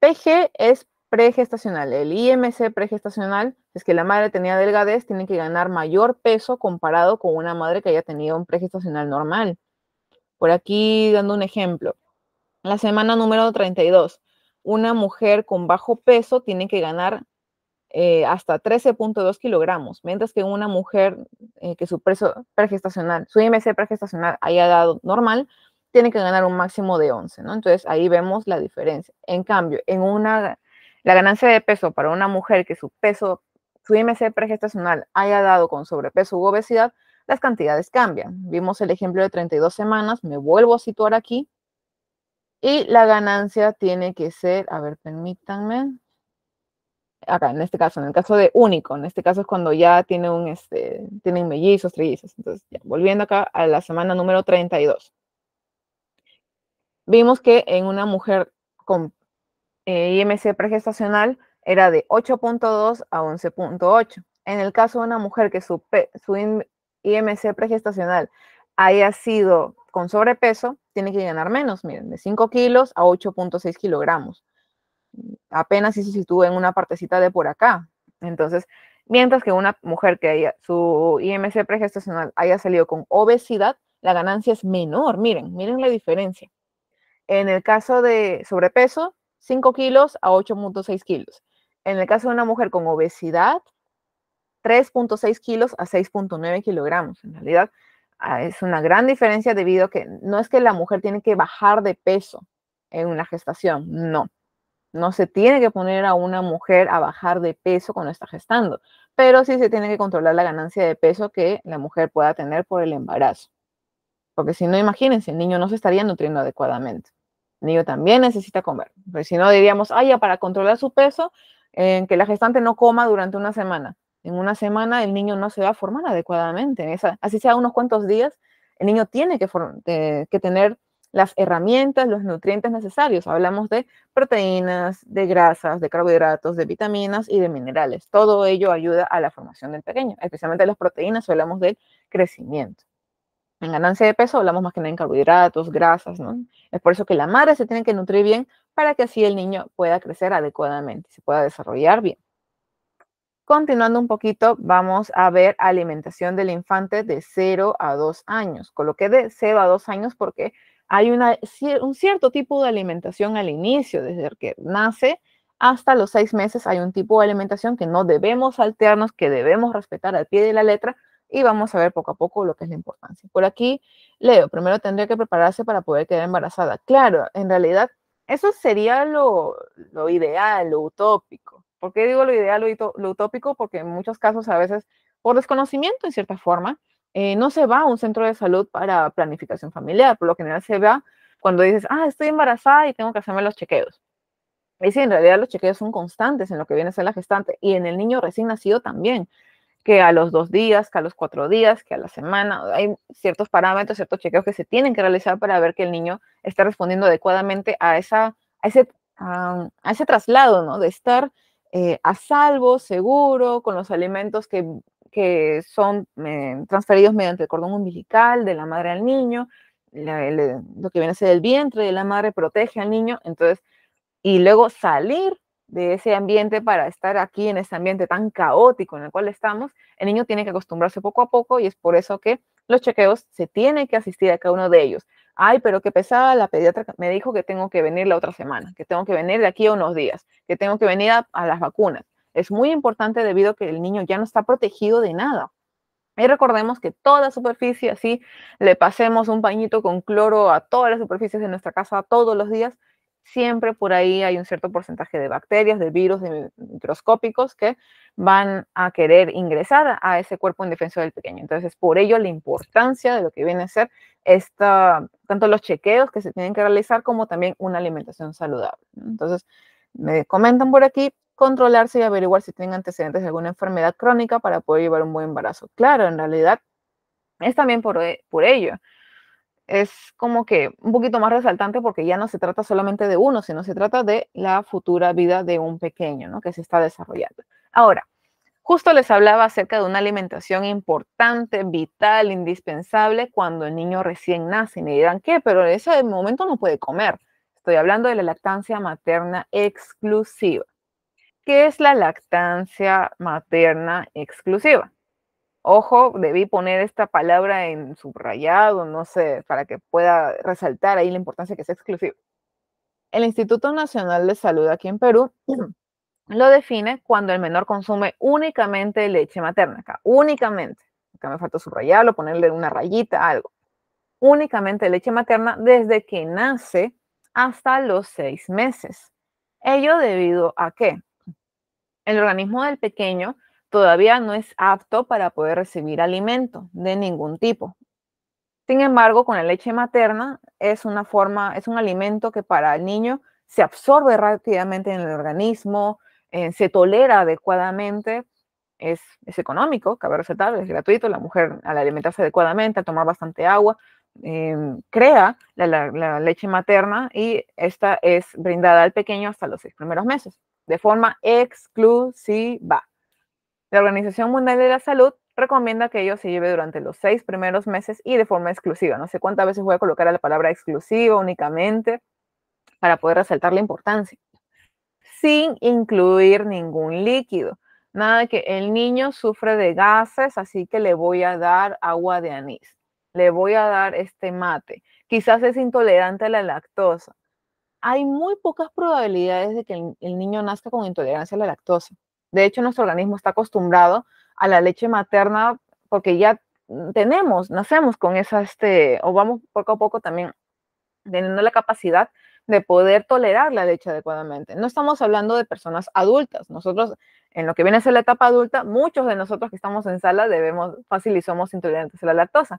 PG es pregestacional, el IMC pregestacional es que la madre tenía delgadez, tiene que ganar mayor peso comparado con una madre que haya tenido un pregestacional normal. Por aquí dando un ejemplo. La semana número 32, una mujer con bajo peso tiene que ganar eh, hasta 13.2 kilogramos, mientras que una mujer eh, que su peso pregestacional, su IMC pregestacional haya dado normal, tiene que ganar un máximo de 11, ¿no? Entonces ahí vemos la diferencia. En cambio, en una, la ganancia de peso para una mujer que su peso, su IMC pregestacional haya dado con sobrepeso u obesidad, las cantidades cambian. Vimos el ejemplo de 32 semanas, me vuelvo a situar aquí. Y la ganancia tiene que ser, a ver, permítanme, acá en este caso, en el caso de único, en este caso es cuando ya tiene un, este, tienen mellizos, trillizos. Entonces, volviendo acá a la semana número 32. Vimos que en una mujer con eh, IMC pregestacional era de 8.2 a 11.8. En el caso de una mujer que su, su, IMC pregestacional haya sido con sobrepeso, tiene que ganar menos, miren, de 5 kilos a 8.6 kilogramos. Apenas si se sitúa en una partecita de por acá. Entonces, mientras que una mujer que haya, su IMC pregestacional haya salido con obesidad, la ganancia es menor, miren, miren la diferencia. En el caso de sobrepeso, 5 kilos a 8.6 kilos. En el caso de una mujer con obesidad, 3.6 kilos a 6.9 kilogramos. En realidad ah, es una gran diferencia debido a que no es que la mujer tiene que bajar de peso en una gestación, no. No se tiene que poner a una mujer a bajar de peso cuando está gestando, pero sí se tiene que controlar la ganancia de peso que la mujer pueda tener por el embarazo. Porque si no, imagínense, el niño no se estaría nutriendo adecuadamente. El niño también necesita comer. pero pues si no, diríamos, ay, ya para controlar su peso, que la gestante no coma durante una semana en una semana el niño no se va a formar adecuadamente. así sea unos cuantos días, el niño tiene que, que tener las herramientas, los nutrientes necesarios. Hablamos de proteínas, de grasas, de carbohidratos, de vitaminas y de minerales. Todo ello ayuda a la formación del pequeño, especialmente las proteínas, hablamos del crecimiento. En ganancia de peso hablamos más que nada en carbohidratos, grasas, ¿no? Es por eso que la madre se tiene que nutrir bien para que así el niño pueda crecer adecuadamente, se pueda desarrollar bien. Continuando un poquito, vamos a ver alimentación del infante de 0 a 2 años. Coloqué de 0 a 2 años porque hay un cierto tipo de alimentación al inicio, desde que nace hasta los 6 meses hay un tipo de alimentación que no debemos alterarnos, que debemos respetar al pie de la letra y vamos a ver poco a poco lo que es la importancia. Por aquí leo, primero tendría que prepararse para poder quedar embarazada. Claro, en realidad eso sería lo ideal, lo utópico ¿Por qué digo lo ideal o lo utópico? Porque en muchos casos, a veces, por desconocimiento, en cierta forma, eh, no se va a un centro de salud para planificación familiar. Por lo general se va cuando dices, ah, estoy embarazada y tengo que hacerme los chequeos. Y sí, en realidad los chequeos son constantes en lo que viene a ser la gestante y en el niño recién nacido también, que a los dos días, que a los cuatro días, que a la semana, hay ciertos parámetros, ciertos chequeos que se tienen que realizar para ver que el niño está respondiendo adecuadamente a, esa, a, ese, a ese traslado, ¿no? De estar eh, a salvo, seguro, con los alimentos que, son eh, transferidos mediante el cordón umbilical de la madre al niño, lo que viene a ser el vientre de la madre protege al niño, entonces, y luego salir de ese ambiente para estar aquí en ese ambiente tan caótico en el cual estamos, el niño tiene que acostumbrarse poco a poco y es por eso que los chequeos, se tiene que asistir a cada uno de ellos. Ay, pero qué pesada, la pediatra me dijo que tengo que venir la otra semana, que tengo que venir de aquí a unos días, que tengo que venir a, las vacunas. Es muy importante debido a que el niño ya no está protegido de nada. Y recordemos que toda superficie, así le pasemos un pañito con cloro a todas las superficies de nuestra casa todos los días, siempre por ahí hay un cierto porcentaje de bacterias, de virus de microscópicos que van a querer ingresar a ese cuerpo en defensa del pequeño. Entonces, por ello la importancia de lo que viene a ser esta, tanto los chequeos que se tienen que realizar como también una alimentación saludable. Entonces, me comentan por aquí, controlarse y averiguar si tienen antecedentes de alguna enfermedad crónica para poder llevar un buen embarazo. Claro, en realidad es también por e, ello es como que un poquito más resaltante porque ya no se trata solamente de uno, sino se trata de la futura vida de un pequeño, ¿no? Que se está desarrollando. Ahora, justo les hablaba acerca de una alimentación importante, vital, indispensable cuando el niño recién nace. me dirán, ¿qué? Pero en ese momento no puede comer. Estoy hablando de la lactancia materna exclusiva. ¿Qué es la lactancia materna exclusiva? Ojo, debí poner esta palabra en subrayado, no sé, para que pueda resaltar ahí la importancia que es exclusivo. El Instituto Nacional de Salud aquí en Perú lo define cuando el menor consume únicamente leche materna, acá, únicamente. Acá me falta subrayarlo, ponerle una rayita, algo. Únicamente leche materna desde que nace hasta los seis meses. Ello debido a que el organismo del pequeño todavía no es apto para poder recibir alimento de ningún tipo. Sin embargo, con la leche materna es una forma, es un alimento que para el niño se absorbe rápidamente en el organismo, eh, se tolera adecuadamente, es, económico, cabe recetar, es gratuito, la mujer al alimentarse adecuadamente, al tomar bastante agua, em, crea la, la, leche materna y esta es brindada al pequeño hasta los seis primeros meses, de forma exclusiva. La Organización Mundial de la Salud recomienda que ello se lleve durante los seis primeros meses y de forma exclusiva. No sé cuántas veces voy a colocar la palabra exclusiva únicamente para poder resaltar la importancia. Sin incluir ningún líquido. Nada que el niño sufre de gases, así que le voy a dar agua de anís. Le voy a dar este mate. Quizás es intolerante a la lactosa. Hay muy pocas probabilidades de que el niño nazca con intolerancia a la lactosa de hecho, nuestro organismo está acostumbrado a la leche materna porque ya tenemos, nacemos con esa, este, o vamos poco a poco también teniendo la capacidad de poder tolerar la leche adecuadamente. No estamos hablando de personas adultas. Nosotros, en lo que viene a ser la etapa adulta, muchos de nosotros que estamos en sala debemos fácil y somos intolerantes a la lactosa.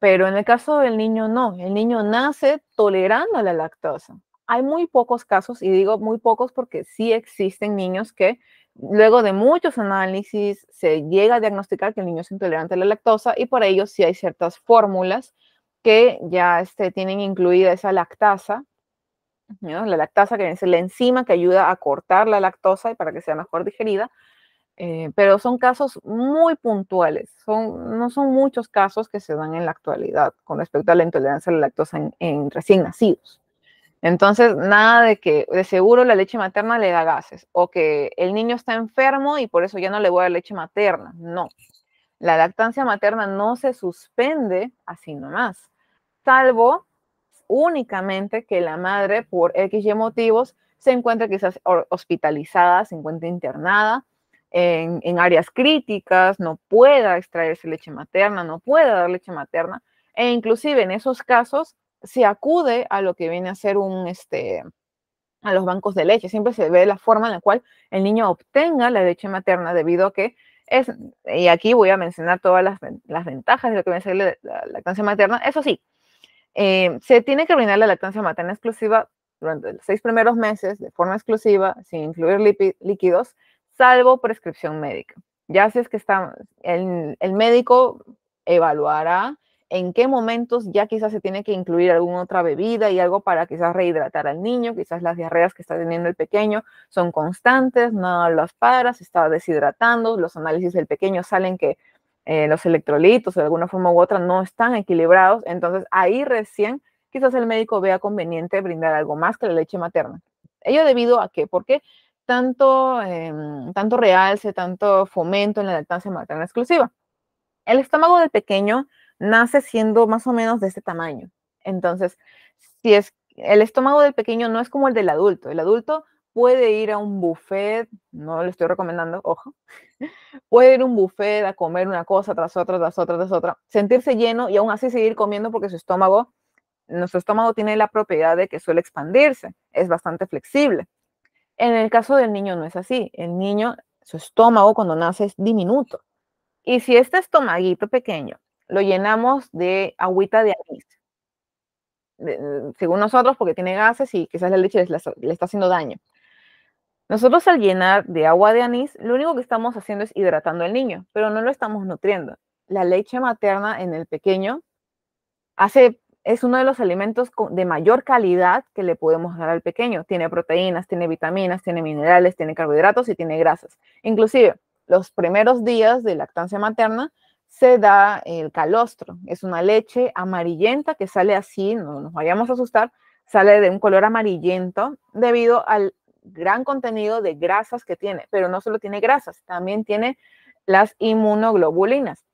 Pero en el caso del niño, no. El niño nace tolerando la lactosa hay muy pocos casos, y digo muy pocos porque sí existen niños que luego de muchos análisis se llega a diagnosticar que el niño es intolerante a la lactosa y por ello sí hay ciertas fórmulas que ya este, tienen incluida esa lactasa, la lactasa que es la enzima que ayuda a cortar la lactosa y para que sea mejor digerida, eh, pero son casos muy puntuales, son, no son muchos casos que se dan en la actualidad con respecto a la intolerancia a la lactosa en recién nacidos. Entonces, nada de que de seguro la leche materna le da gases o que el niño está enfermo y por eso ya no le voy a dar leche materna. No. La lactancia materna no se suspende así nomás, salvo únicamente que la madre por X y motivos se encuentra quizás hospitalizada, se encuentra internada en, en áreas críticas, no pueda extraerse leche materna, no pueda dar leche materna e inclusive en esos casos se acude a lo que viene a ser un, este, a los bancos de leche. Siempre se ve la forma en la cual el niño obtenga la leche materna debido a que es, y aquí voy a mencionar todas las, ventajas de lo que viene a ser la, lactancia materna. Eso sí, eh, se tiene que brindar la lactancia materna exclusiva durante los seis primeros meses de forma exclusiva, sin incluir líquidos, salvo prescripción médica. Ya si es que está, el, el médico evaluará en qué momentos ya quizás se tiene que incluir alguna otra bebida y algo para quizás rehidratar al niño, quizás las diarreas que está teniendo el pequeño son constantes, no las para, se está deshidratando, los análisis del pequeño salen que eh, los electrolitos de alguna forma u otra no están equilibrados, entonces ahí recién quizás el médico vea conveniente brindar algo más que la leche materna. Ello debido a qué? ¿por qué? Tanto, em, tanto realce, tanto fomento en la lactancia materna exclusiva. El estómago del pequeño nace siendo más o menos de este tamaño. Entonces, si es el estómago del pequeño no es como el del adulto, el adulto puede ir a un buffet, no le estoy recomendando, ojo, puede ir a un buffet a comer una cosa tras otra, tras otra, tras otra, sentirse lleno y aún así seguir comiendo porque su estómago, nuestro estómago tiene la propiedad de que suele expandirse, es bastante flexible. En el caso del niño no es así, el niño, su estómago cuando nace es diminuto. Y si este estomaguito pequeño lo llenamos de agüita de anís. Mm, según nosotros, porque tiene gases y quizás la leche le, está haciendo daño. Nosotros al llenar de agua de anís, lo único que estamos haciendo es hidratando al niño, pero no lo estamos nutriendo. La leche materna en el pequeño hace, es uno de los alimentos de mayor calidad que le podemos dar al pequeño. Tiene proteínas, tiene vitaminas, tiene minerales, tiene carbohidratos y tiene grasas. Inclusive, los primeros días de lactancia materna, se da el calostro. Es una leche amarillenta que sale así, no nos vayamos a asustar, sale de un color amarillento debido al gran contenido de grasas que tiene, pero no solo tiene grasas, también tiene las inmunoglobulinas.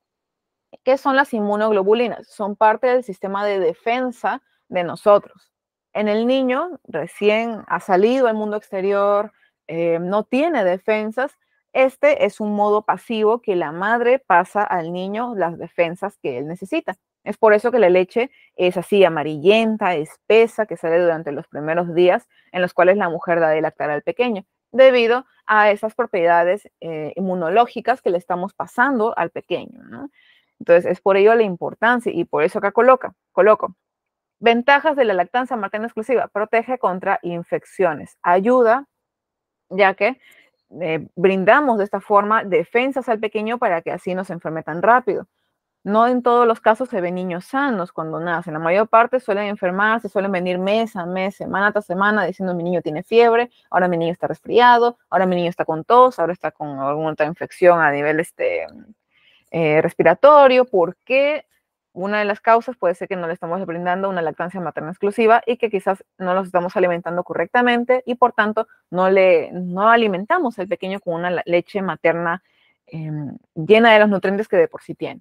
¿Qué son las inmunoglobulinas? Son parte del sistema de defensa de nosotros. En el niño recién ha salido al mundo exterior, eh, no tiene defensas, este es un modo pasivo que la madre pasa al niño las defensas que él necesita. Es por eso que la leche es así amarillenta, espesa, que sale durante los primeros días en los cuales la mujer da de lactar al pequeño, debido a esas propiedades eh, inmunológicas que le estamos pasando al pequeño. Entonces, es por ello la importancia y por eso acá coloca, coloco. Ventajas de la lactancia materna exclusiva. Protege contra infecciones. Ayuda, ya que eh, brindamos de esta forma defensas al pequeño para que así no se enferme tan rápido. No en todos los casos se ven niños sanos cuando nacen. La mayor parte suelen enfermarse, suelen venir mes a mes, semana tras semana, diciendo mi niño tiene fiebre, ahora mi niño está resfriado, ahora mi niño está con tos, ahora está con alguna otra infección a nivel este, eh, respiratorio. ¿Por qué una de las causas puede ser que no le estamos brindando una lactancia materna exclusiva y que quizás no los estamos alimentando correctamente y por tanto no, le, no alimentamos al pequeño con una leche materna em, llena de los nutrientes que de por sí tiene.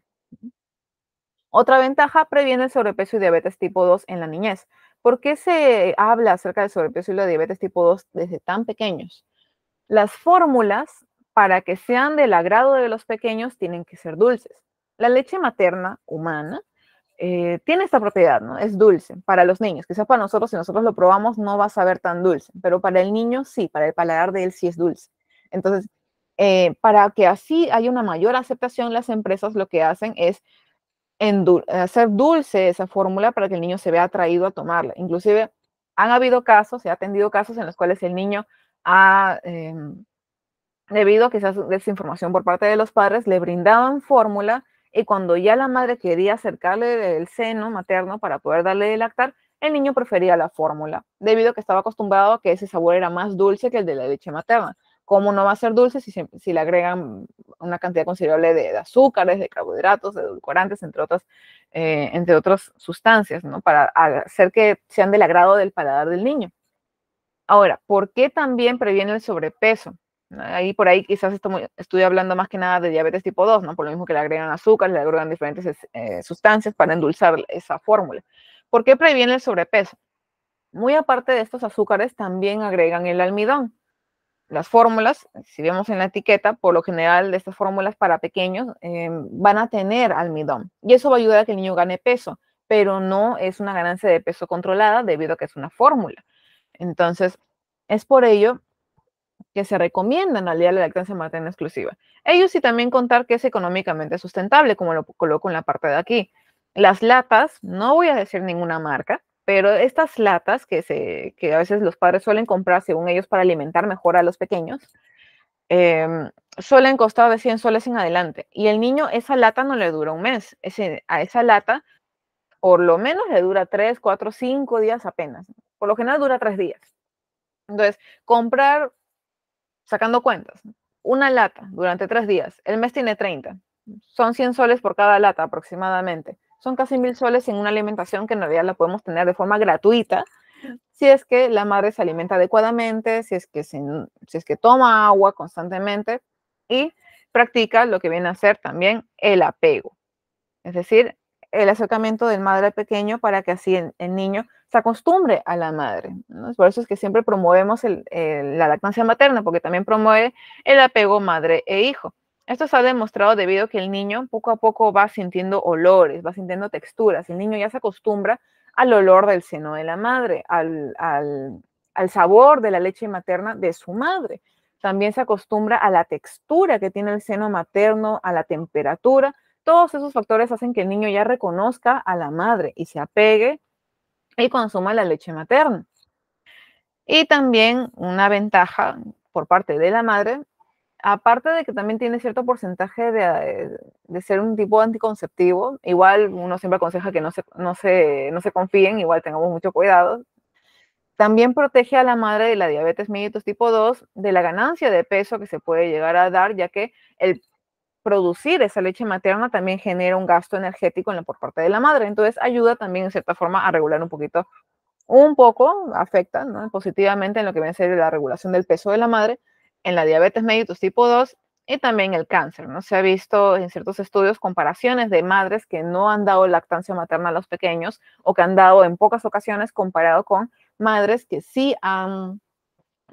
Otra ventaja previene el sobrepeso y diabetes tipo 2 en la niñez. ¿Por qué se habla acerca del sobrepeso y la diabetes tipo 2 desde tan pequeños? Las fórmulas para que sean del agrado de los pequeños tienen que ser dulces. La leche materna humana eh, tiene esta propiedad, ¿no? Es dulce para los niños. Quizás para nosotros, si nosotros lo probamos, no va a saber tan dulce, pero para el niño sí, para el paladar de él sí es dulce. Entonces, eh, para que así haya una mayor aceptación, las empresas lo que hacen es hacer dulce esa fórmula para que el niño se vea atraído a tomarla. Inclusive han habido casos, se ha atendido casos en los cuales el niño ha... Em, debido a quizás desinformación por parte de los padres, le brindaban fórmula y cuando ya la madre quería acercarle el seno materno para poder darle de lactar, el niño prefería la fórmula, debido a que estaba acostumbrado a que ese sabor era más dulce que el de la leche materna. ¿Cómo no va a ser dulce si, le agregan una cantidad considerable de, azúcares, de carbohidratos, de edulcorantes, entre otras, eh, entre sustancias, ¿no? para hacer que sean del agrado del paladar del niño? Ahora, ¿por qué también previene el sobrepeso? Ahí por ahí quizás estoy hablando más que nada de diabetes tipo 2, ¿no? Por lo mismo que le agregan azúcar, le agregan diferentes eh, sustancias para endulzar esa fórmula. ¿Por qué previene el sobrepeso? Muy aparte de estos azúcares, también agregan el almidón. Las fórmulas, si vemos en la etiqueta, por lo general de estas fórmulas para pequeños eh, van a tener almidón. Y eso va a ayudar a que el niño gane peso, pero no es una ganancia de peso controlada debido a que es una fórmula. Entonces, es por ello que se recomiendan al día de la lactancia materna exclusiva. Ellos y también contar que es económicamente sustentable, como lo coloco en la parte de aquí. Las latas, no voy a decir ninguna marca, pero estas latas que, se, a veces los padres suelen comprar, según ellos, para alimentar mejor a los pequeños, em, suelen costar de 100 soles en adelante. Y el niño, esa lata no le dura un mes. Ese, a esa lata, por lo menos le dura 3, 4, 5 días apenas. Por lo general dura 3 días. Entonces, comprar sacando cuentas, una lata durante tres días, el mes tiene 30, son 100 soles por cada lata aproximadamente, son casi mil soles en una alimentación que en realidad la podemos tener de forma gratuita, si es que la madre se alimenta adecuadamente, si es que, si es que toma agua constantemente y practica lo que viene a ser también el apego. Es decir, el acercamiento del madre al pequeño para que así el, niño se acostumbre a la madre. Por eso es que siempre promovemos la lactancia materna, porque también promueve el apego madre e hijo. Esto se ha demostrado debido a que el niño poco a poco va sintiendo olores, va sintiendo texturas. El niño ya se acostumbra al olor del seno de la madre, al sabor de la leche materna de su madre. También se acostumbra a la textura que tiene el seno materno, a la temperatura. Todos esos factores hacen que el niño ya reconozca a la madre y se apegue y consuma la leche materna. Y también una ventaja por parte de la madre, aparte de que también tiene cierto porcentaje de, ser un tipo anticonceptivo, igual uno siempre aconseja que no se, no se, no se confíen, igual tengamos mucho cuidado, también protege a la madre de la diabetes mellitus tipo 2 de la ganancia de peso que se puede llegar a dar, ya que el producir esa leche materna también genera un gasto energético en por parte de la madre. Entonces ayuda también en cierta forma a regular un poquito, un poco afecta positivamente en lo que viene a ser la regulación del peso de la madre, en la diabetes mellitus tipo 2 y también el cáncer. ¿no? Se ha visto en ciertos estudios comparaciones de madres que no han dado lactancia materna a los pequeños o que han dado en pocas ocasiones comparado con madres que sí han,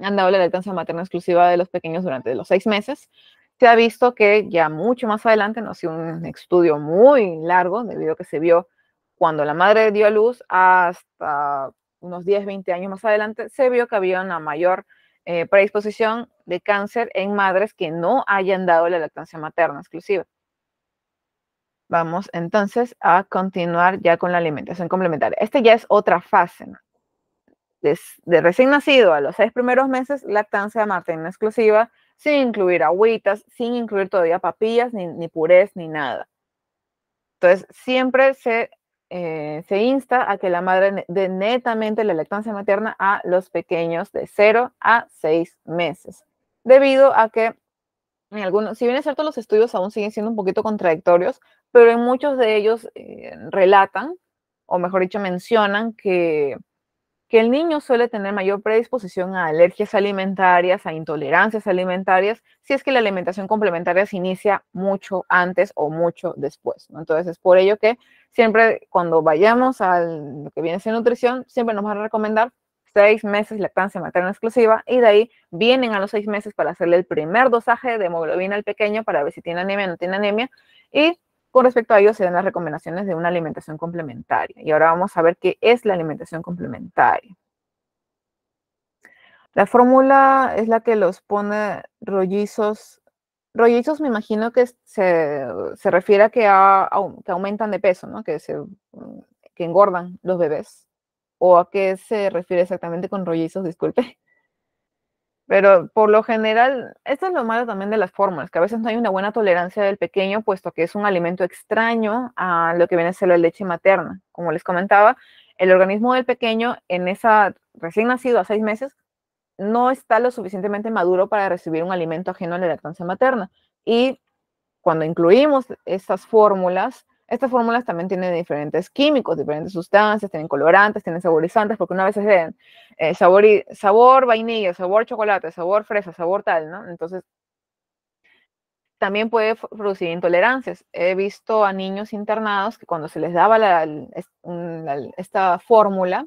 han dado la lactancia materna exclusiva de los pequeños durante los seis meses se ha visto que ya mucho más adelante, no ha sido un estudio muy largo, debido a que se vio cuando la madre dio a luz hasta unos 10, 20 años más adelante, se vio que había una mayor eh, predisposición de cáncer en madres que no hayan dado la lactancia materna exclusiva. Vamos entonces a continuar ya con la alimentación complementaria. Esta ya es otra fase. de recién nacido a los seis primeros meses, lactancia materna exclusiva, sin incluir agüitas, sin incluir todavía papillas, ni, purez, purés, ni nada. Entonces, siempre se, eh, se insta a que la madre dé netamente la lactancia materna a los pequeños de 0 a 6 meses, debido a que algunos, si bien es cierto, los estudios aún siguen siendo un poquito contradictorios, pero en muchos de ellos eh, relatan, o mejor dicho, mencionan que que el niño suele tener mayor predisposición a alergias alimentarias, a intolerancias alimentarias, si es que la alimentación complementaria se inicia mucho antes o mucho después. Entonces, es por ello que siempre cuando vayamos a lo que viene ser nutrición, siempre nos van a recomendar seis meses lactancia materna exclusiva y de ahí vienen a los seis meses para hacerle el primer dosaje de hemoglobina al pequeño para ver si tiene anemia o no tiene anemia y con respecto a ello, se dan las recomendaciones de una alimentación complementaria. Y ahora vamos a ver qué es la alimentación complementaria. La fórmula es la que los pone rollizos. Rollizos me imagino que se, refiere a que, aumentan de peso, ¿no? que, que engordan los bebés. ¿O a qué se refiere exactamente con rollizos? Disculpe. Pero por lo general, esto es lo malo también de las fórmulas, que a veces no hay una buena tolerancia del pequeño, puesto que es un alimento extraño a lo que viene a ser la leche materna. Como les comentaba, el organismo del pequeño en esa recién nacido a seis meses no está lo suficientemente maduro para recibir un alimento ajeno a la lactancia materna. Y cuando incluimos estas fórmulas, estas fórmulas también tienen diferentes químicos, diferentes sustancias, tienen colorantes, tienen saborizantes, porque una vez se ven eh, sabor, sabor vainilla, sabor chocolate, sabor fresa, sabor tal, ¿no? Entonces, también puede producir intolerancias. He visto a niños internados que cuando se les daba esta fórmula,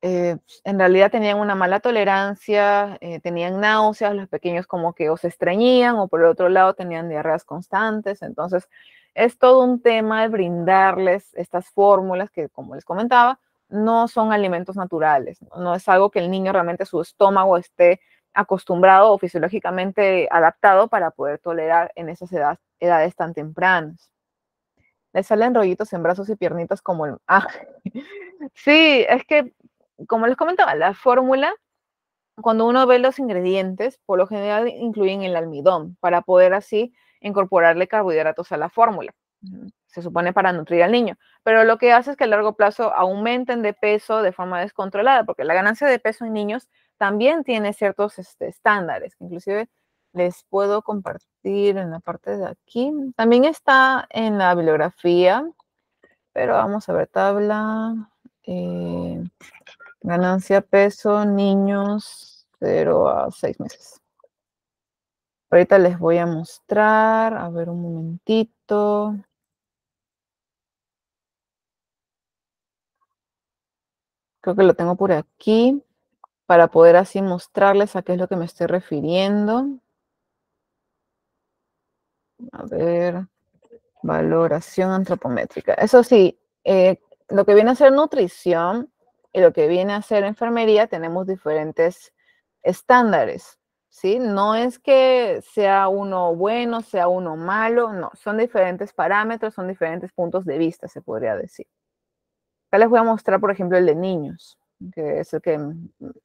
eh, en realidad tenían una mala tolerancia, eh, tenían náuseas, los pequeños como que o se estreñían o por el otro lado tenían diarreas constantes. Entonces, es todo un tema de brindarles estas fórmulas que, como les comentaba, no son alimentos naturales, no, es algo que el niño realmente su estómago esté acostumbrado o fisiológicamente adaptado para poder tolerar en esas edad, edades tan tempranas. Les salen rollitos en brazos y piernitas como el... Ah, sí, es que, como les comentaba, la fórmula, cuando uno ve los ingredientes, por lo general incluyen el almidón para poder así incorporarle carbohidratos a la fórmula. Se supone para nutrir al niño. Pero lo que hace es que a largo plazo aumenten de peso de forma descontrolada, porque la ganancia de peso en niños también tiene ciertos este, estándares, inclusive les puedo compartir en la parte de aquí. También está en la bibliografía, pero vamos a ver tabla. Eh, ganancia, peso, niños, 0 a 6 meses. Ahorita les voy a mostrar, a ver un momentito. Creo que lo tengo por aquí para poder así mostrarles a qué es lo que me estoy refiriendo. A ver, valoración antropométrica. Eso sí, eh, lo que viene a ser nutrición y lo que viene a ser enfermería tenemos diferentes estándares. ¿sí? No es que sea uno bueno, sea uno malo, no, son diferentes parámetros, son diferentes puntos de vista, se podría decir. Acá les voy a mostrar, por ejemplo, el de niños, que es el que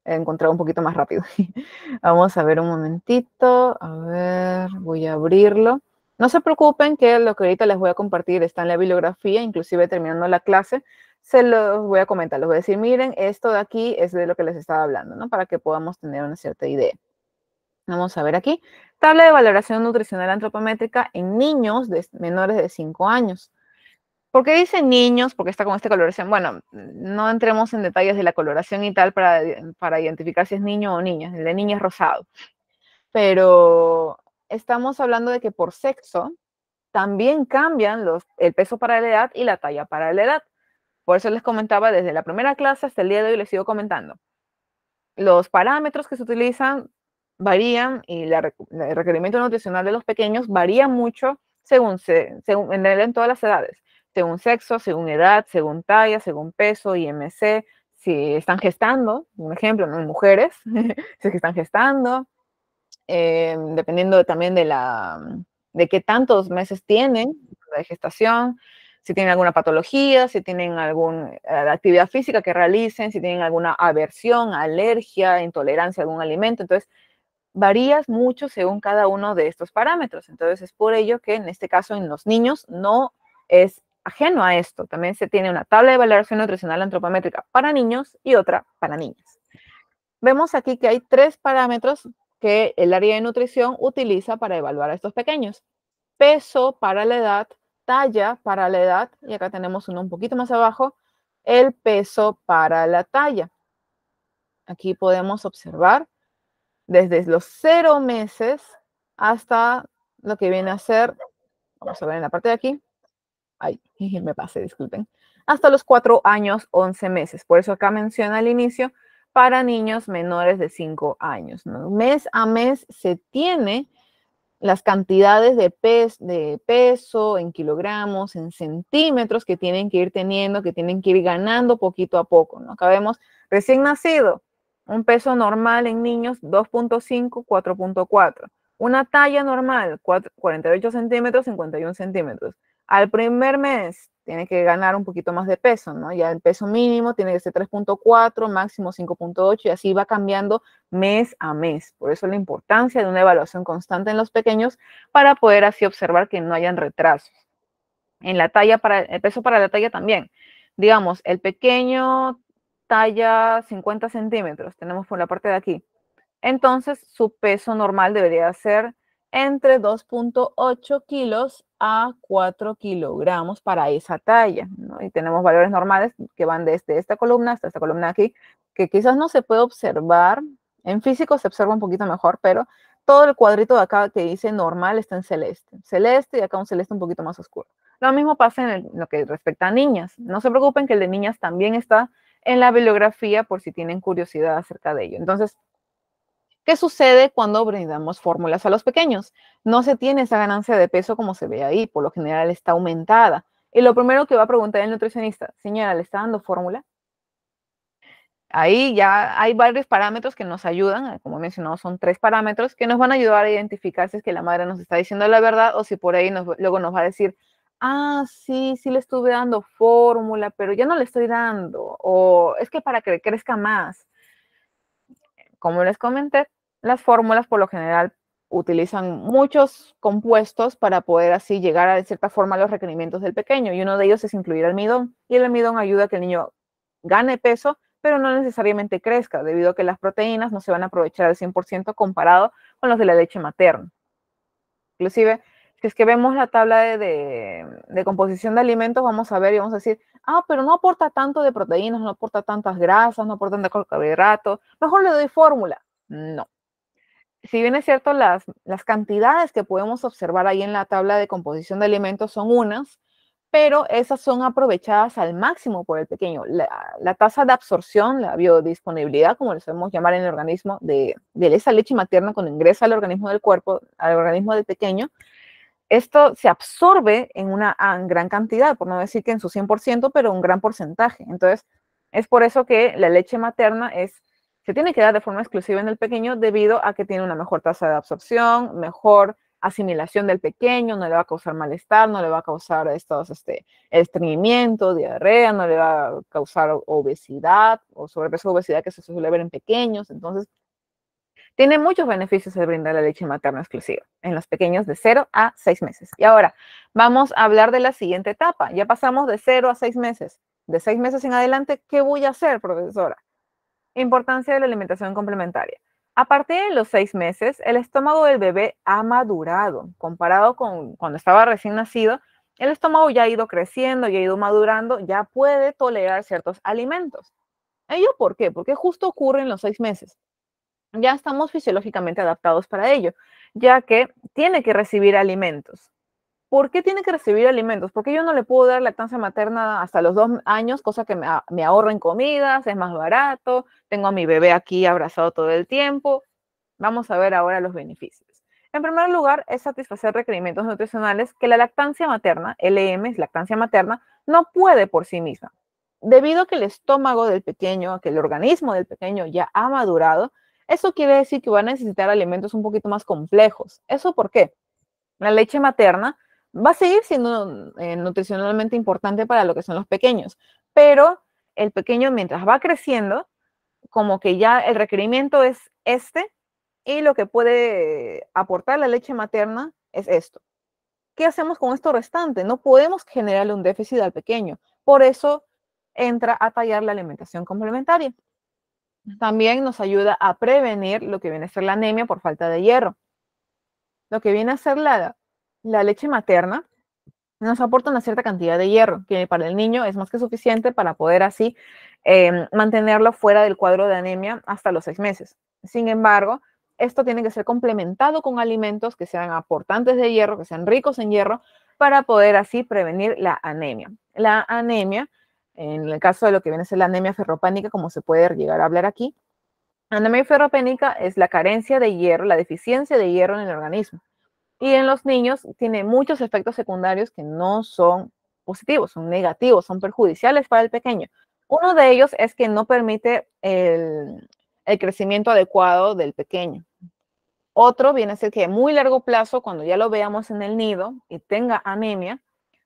he encontrado un poquito más rápido. Vamos a ver un momentito, a ver, voy a abrirlo. No se preocupen que lo que ahorita les voy a compartir está en la bibliografía, inclusive terminando la clase, se los voy a comentar, les voy a decir, miren, esto de aquí es de lo que les estaba hablando, ¿no? Para que podamos tener una cierta idea. Vamos a ver aquí. Tabla de valoración nutricional antropométrica en niños menores de 5 años. ¿Por qué dice niños? Porque está con esta coloración. Bueno, no entremos en detalles de la coloración y tal para, para identificar si es niño o niña. El de niña es rosado. Pero estamos hablando de que por sexo también cambian el peso para la edad y la talla para la edad. Por eso les comentaba desde la primera clase hasta el día de hoy, les sigo comentando. Los parámetros que se utilizan varían y el requerimiento nutricional de los pequeños varía mucho según, según en, todas las edades, según sexo, según edad, según talla, según peso, IMC, si están gestando, un ejemplo, ¿no? en mujeres, si están gestando, em, dependiendo también de la de qué tantos meses tienen de gestación, si tienen alguna patología, si tienen alguna eh, actividad física que realicen, si tienen alguna aversión, alergia, intolerancia a algún alimento. Entonces, varías mucho según cada uno de estos parámetros. Entonces, es por ello que en este caso en los niños no es ajeno a esto. También se tiene una tabla de valoración nutricional antropométrica para niños y otra para niñas. Vemos aquí que hay tres parámetros que el área de nutrición utiliza para evaluar a estos pequeños. Peso para la edad, talla para la edad, y acá tenemos uno un poquito más abajo, el peso para la talla. Aquí podemos observar desde los cero meses hasta lo que viene a ser, vamos a ver en la parte de aquí, ay, me pasé, disculpen, hasta los cuatro años, once meses. Por eso acá menciona al inicio para niños menores de cinco años. Mes a mes se tiene las cantidades de, de peso en kilogramos, en centímetros que tienen que ir teniendo, que tienen que ir ganando poquito a poco. ¿no? Acá vemos recién nacido, un peso normal en niños 2.5, 4.4. Una talla normal 48 centímetros, 51 centímetros. Al primer mes tiene que ganar un poquito más de peso, ¿no? Ya el peso mínimo tiene que ser 3.4, máximo 5.8 y así va cambiando mes a mes. Por eso la importancia de una evaluación constante en los pequeños para poder así observar que no hayan retrasos. En la talla para el peso para la talla también. Digamos, el pequeño talla 50 centímetros, tenemos por la parte de aquí. Entonces, su peso normal debería ser entre 2.8 kilos a 4 kilogramos para esa talla. Y tenemos valores normales que van desde esta columna hasta esta columna aquí, que quizás no se puede observar. En físico se observa un poquito mejor, pero todo el cuadrito de acá que dice normal está en celeste. Celeste y acá un celeste un poquito más oscuro. Lo mismo pasa en, en lo que respecta a niñas. No se preocupen que el de niñas también está en la bibliografía por si tienen curiosidad acerca de ello. Entonces, ¿Qué sucede cuando brindamos fórmulas a los pequeños? No se tiene esa ganancia de peso como se ve ahí, por lo general está aumentada. Y lo primero que va a preguntar el nutricionista, señora, ¿le está dando fórmula? Ahí ya hay varios parámetros que nos ayudan, ah, como he son tres parámetros que nos van a ayudar a identificar si es que la madre nos está diciendo la verdad o si por ahí luego nos va a decir, ah, sí, sí le estuve dando fórmula, pero ya no le estoy dando, o es que para que crezca más. Como les comenté, las fórmulas por lo general utilizan muchos compuestos para poder así llegar a, de cierta forma a los requerimientos del pequeño, y uno de ellos es incluir almidón, y el almidón ayuda a que el niño gane peso, pero no necesariamente crezca, debido a que las proteínas no se van a aprovechar al 100% comparado con los de la leche materna. Inclusive, si es que vemos la tabla de, de, composición de alimentos, vamos a ver y vamos a decir, ah, pero no aporta tanto de proteínas, no aporta tantas grasas, no aporta tanto carbohidratos, mejor le doy fórmula. No. Si bien es cierto, las, las cantidades que podemos observar ahí en la tabla de composición de alimentos son unas, pero esas son aprovechadas al máximo por el pequeño. La, tasa de absorción, la biodisponibilidad, como lo sabemos llamar en el organismo, de, de esa leche materna cuando ingresa al organismo del cuerpo, al organismo del pequeño, esto se absorbe en una gran cantidad, por no decir que en su 100%, pero un gran porcentaje. Entonces, es por eso que la leche materna es, se tiene que dar de forma exclusiva en el pequeño debido a que tiene una mejor tasa de absorción, mejor asimilación del pequeño, no le va a causar malestar, no le va a causar estos, este, estreñimiento, diarrea, no le va a causar obesidad o sobrepeso obesidad que se suele ver en pequeños. Entonces, tiene muchos beneficios el brindar la leche materna exclusiva en los pequeños de 0 a 6 meses. Y ahora vamos a hablar de la siguiente etapa. Ya pasamos de 0 a 6 meses. De 6 meses en adelante, ¿qué voy a hacer, profesora? Importancia de la alimentación complementaria. A partir de los 6 meses, el estómago del bebé ha madurado. Comparado con cuando estaba recién nacido, el estómago ya ha ido creciendo, ya ha ido madurando, ya puede tolerar ciertos alimentos. ¿Ello por qué? Porque justo ocurre en los 6 meses ya estamos fisiológicamente adaptados para ello, ya que tiene que recibir alimentos. ¿Por qué tiene que recibir alimentos? Porque yo no le puedo dar lactancia materna hasta los dos años, cosa que me, ahorra en comidas, es más barato, tengo a mi bebé aquí abrazado todo el tiempo. Vamos a ver ahora los beneficios. En primer lugar, es satisfacer requerimientos nutricionales que la lactancia materna, LM es lactancia materna, no puede por sí misma. Debido a que el estómago del pequeño, que el organismo del pequeño ya ha madurado, eso quiere decir que va a necesitar alimentos un poquito más complejos. ¿Eso por qué? La leche materna va a seguir siendo eh, nutricionalmente importante para lo que son los pequeños, pero el pequeño mientras va creciendo, como que ya el requerimiento es este y lo que puede aportar la leche materna es esto. ¿Qué hacemos con esto restante? No podemos generarle un déficit al pequeño. Por eso entra a tallar la alimentación complementaria. También nos ayuda a prevenir lo que viene a ser la anemia por falta de hierro. Lo que viene a ser la, la leche materna nos aporta una cierta cantidad de hierro, que para el niño es más que suficiente para poder así em, mantenerlo fuera del cuadro de anemia hasta los seis meses. Sin embargo, esto tiene que ser complementado con alimentos que sean aportantes de hierro, que sean ricos en hierro, para poder así prevenir la anemia. La anemia en el caso de lo que viene a ser la anemia ferropénica, como se puede llegar a hablar aquí, anemia ferropénica es la carencia de hierro, la deficiencia de hierro en el organismo. Y en los niños tiene muchos efectos secundarios que no son positivos, son negativos, son perjudiciales para el pequeño. Uno de ellos es que no permite el, crecimiento adecuado del pequeño. Otro viene a ser que a muy largo plazo, cuando ya lo veamos en el nido y tenga anemia,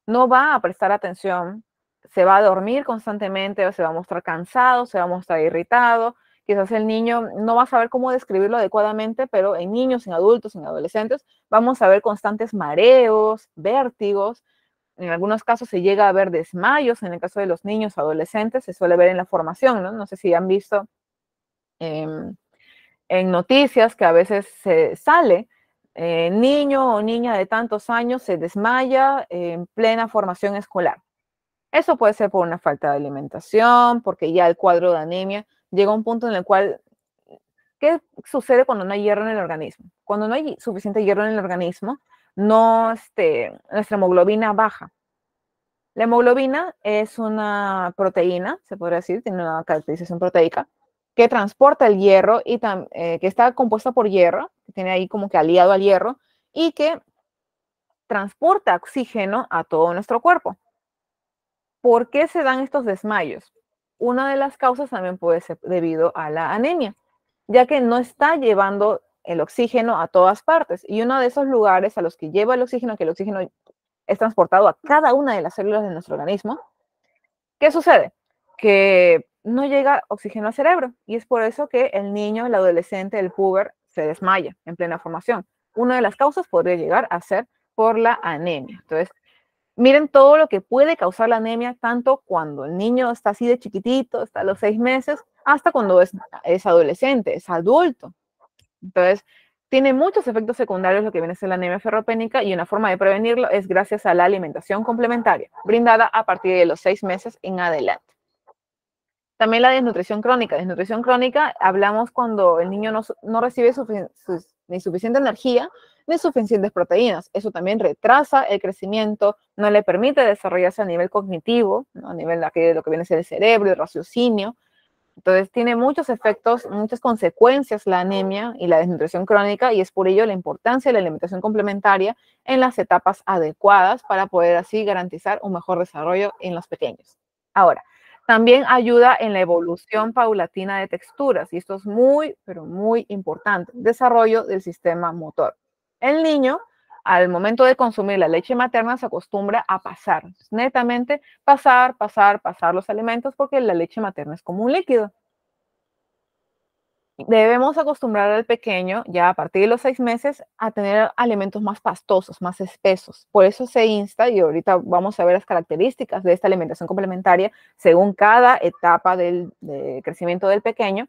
no va a prestar atención se va a dormir constantemente, o se va a mostrar cansado, se va a mostrar irritado. Quizás el niño no va a saber cómo describirlo adecuadamente, pero en niños, en adultos, en adolescentes, vamos a ver constantes mareos, vértigos. En algunos casos se llega a ver desmayos. En el caso de los niños, adolescentes, se suele ver en la formación, ¿no? sé si han visto em, en noticias que a veces se sale eh, niño o niña de tantos años se desmaya en plena formación escolar. Eso puede ser por una falta de alimentación, porque ya el cuadro de anemia llega a un punto en el cual, ¿qué sucede cuando no hay hierro en el organismo? Cuando no hay suficiente hierro en el organismo, no, este, nuestra hemoglobina baja. La hemoglobina es una proteína, se podría decir, tiene una caracterización proteica, que transporta el hierro y eh, que está compuesta por hierro, que tiene ahí como que aliado al hierro, y que transporta oxígeno a todo nuestro cuerpo. ¿Por qué se dan estos desmayos? Una de las causas también puede ser debido a la anemia, ya que no está llevando el oxígeno a todas partes. Y uno de esos lugares a los que lleva el oxígeno, que el oxígeno es transportado a cada una de las células de nuestro organismo, ¿qué sucede? Que no llega oxígeno al cerebro. Y es por eso que el niño, el adolescente, el puber se desmaya en plena formación. Una de las causas podría llegar a ser por la anemia. Entonces, Miren todo lo que puede causar la anemia, tanto cuando el niño está así de chiquitito, hasta los seis meses, hasta cuando es, adolescente, es adulto. Entonces, tiene muchos efectos secundarios lo que viene a ser la anemia ferropénica y una forma de prevenirlo es gracias a la alimentación complementaria, brindada a partir de los seis meses en adelante. También la desnutrición crónica. Desnutrición crónica hablamos cuando el niño no, recibe ni suficiente energía insuficientes suficientes proteínas. Eso también retrasa el crecimiento, no le permite desarrollarse a nivel cognitivo, a nivel de lo que viene a ser el cerebro, el raciocinio. Entonces tiene muchos efectos, muchas consecuencias la anemia y la desnutrición crónica y es por ello la importancia de la alimentación complementaria en las etapas adecuadas para poder así garantizar un mejor desarrollo en los pequeños. Ahora, también ayuda en la evolución paulatina de texturas y esto es muy, pero muy importante, desarrollo del sistema motor. El niño, al momento de consumir la leche materna, se acostumbra a pasar, netamente pasar, pasar, pasar los alimentos, porque la leche materna es como un líquido. Debemos acostumbrar al pequeño, ya a partir de los seis meses, a tener alimentos más pastosos, más espesos. Por eso se insta, y ahorita vamos a ver las características de esta alimentación complementaria según cada etapa del crecimiento del pequeño,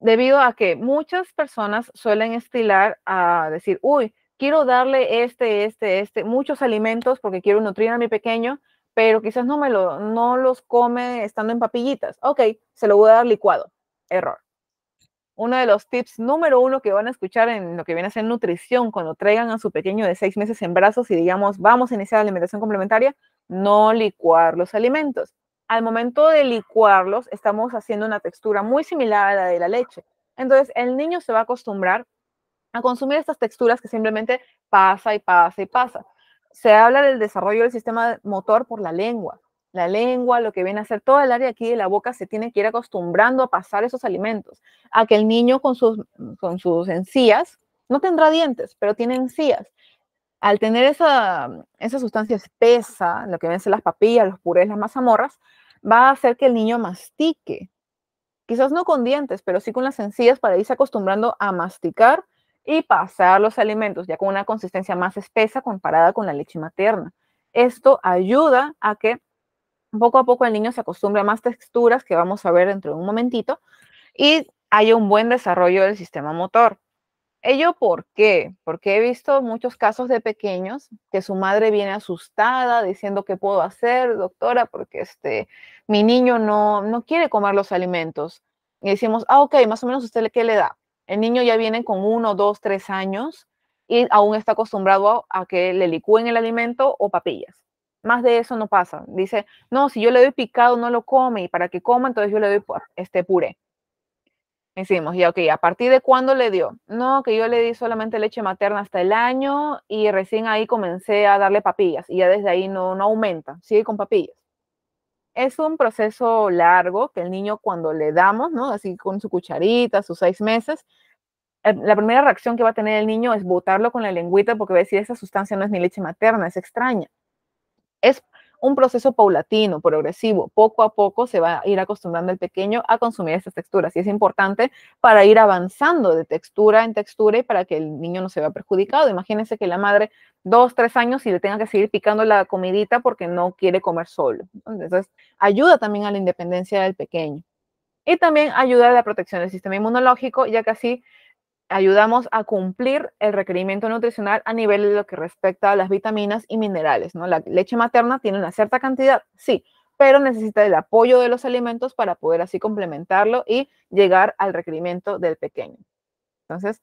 debido a que muchas personas suelen estilar a decir, uy, quiero darle este, este, este, muchos alimentos porque quiero nutrir a mi pequeño, pero quizás no me lo, no los come estando en papillitas. Ok, se lo voy a dar licuado. Error. Uno de los tips número uno que van a escuchar en lo que viene a ser nutrición cuando traigan a su pequeño de seis meses en brazos y digamos, vamos a iniciar la alimentación complementaria, no licuar los alimentos al momento de licuarlos, estamos haciendo una textura muy similar a la de la leche. Entonces, el niño se va a acostumbrar a consumir estas texturas que simplemente pasa y pasa y pasa. Se habla del desarrollo del sistema motor por la lengua. La lengua, lo que viene a ser todo el área aquí de la boca, se tiene que ir acostumbrando a pasar esos alimentos. A que el niño con sus, con sus encías, no tendrá dientes, pero tiene encías. Al tener esa, esa sustancia espesa, lo que vienen las papillas, los purés, las mazamorras, va a hacer que el niño mastique. Quizás no con dientes, pero sí con las encías para irse acostumbrando a masticar y pasar los alimentos ya con una consistencia más espesa comparada con la leche materna. Esto ayuda a que poco a poco el niño se acostumbre a más texturas que vamos a ver dentro de un momentito y haya un buen desarrollo del sistema motor. ¿Ello por qué? Porque he visto muchos casos de pequeños que su madre viene asustada diciendo qué puedo hacer, doctora, porque este, mi niño no, no quiere comer los alimentos. Y decimos, ah, ok, más o menos usted qué le da. El niño ya viene con uno, dos, tres años y aún está acostumbrado a, que le licúen el alimento o papillas. Más de eso no pasa. Dice, no, si yo le doy picado no lo come y para que coma entonces yo le doy este puré. Decimos, ya, ok, ¿a partir de cuándo le dio? No, que yo le di solamente leche materna hasta el año y recién ahí comencé a darle papillas y ya desde ahí no, no aumenta, sigue con papillas. Es un proceso largo que el niño cuando le damos, ¿no? Así con su cucharita, sus seis meses, eh, la primera reacción que va a tener el niño es botarlo con la lengüita porque va a decir, esa sustancia no es mi leche materna, es extraña. Es un proceso paulatino, progresivo. Poco a poco se va a ir acostumbrando el pequeño a consumir estas texturas y es importante para ir avanzando de textura en textura y para que el niño no se vea perjudicado. Imagínense que la madre dos, tres años y le tenga que seguir picando la comidita porque no quiere comer solo. Entonces, ayuda también a la independencia del pequeño. Y también ayuda a la protección del sistema inmunológico, ya que así ayudamos a cumplir el requerimiento nutricional a nivel de lo que respecta a las vitaminas y minerales, ¿no? La leche materna tiene una cierta cantidad, sí, pero necesita el apoyo de los alimentos para poder así complementarlo y llegar al requerimiento del pequeño. Entonces,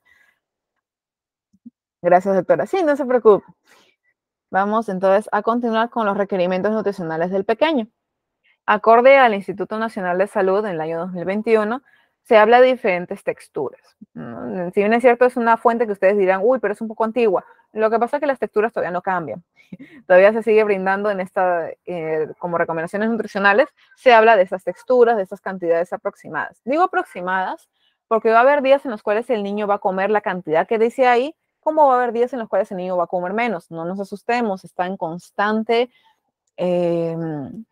gracias doctora. Sí, no se preocupe. Vamos entonces a continuar con los requerimientos nutricionales del pequeño. Acorde al Instituto Nacional de Salud en el año 2021, se habla de diferentes texturas. Si bien es cierto, es una fuente que ustedes dirán, uy, pero es un poco antigua. Lo que pasa es que las texturas todavía no cambian. todavía se sigue brindando en esta, eh, como recomendaciones nutricionales, se habla de esas texturas, de esas cantidades aproximadas. Digo aproximadas porque va a haber días en los cuales el niño va a comer la cantidad que dice ahí, como va a haber días en los cuales el niño va a comer menos. No nos asustemos, está en constante... Em,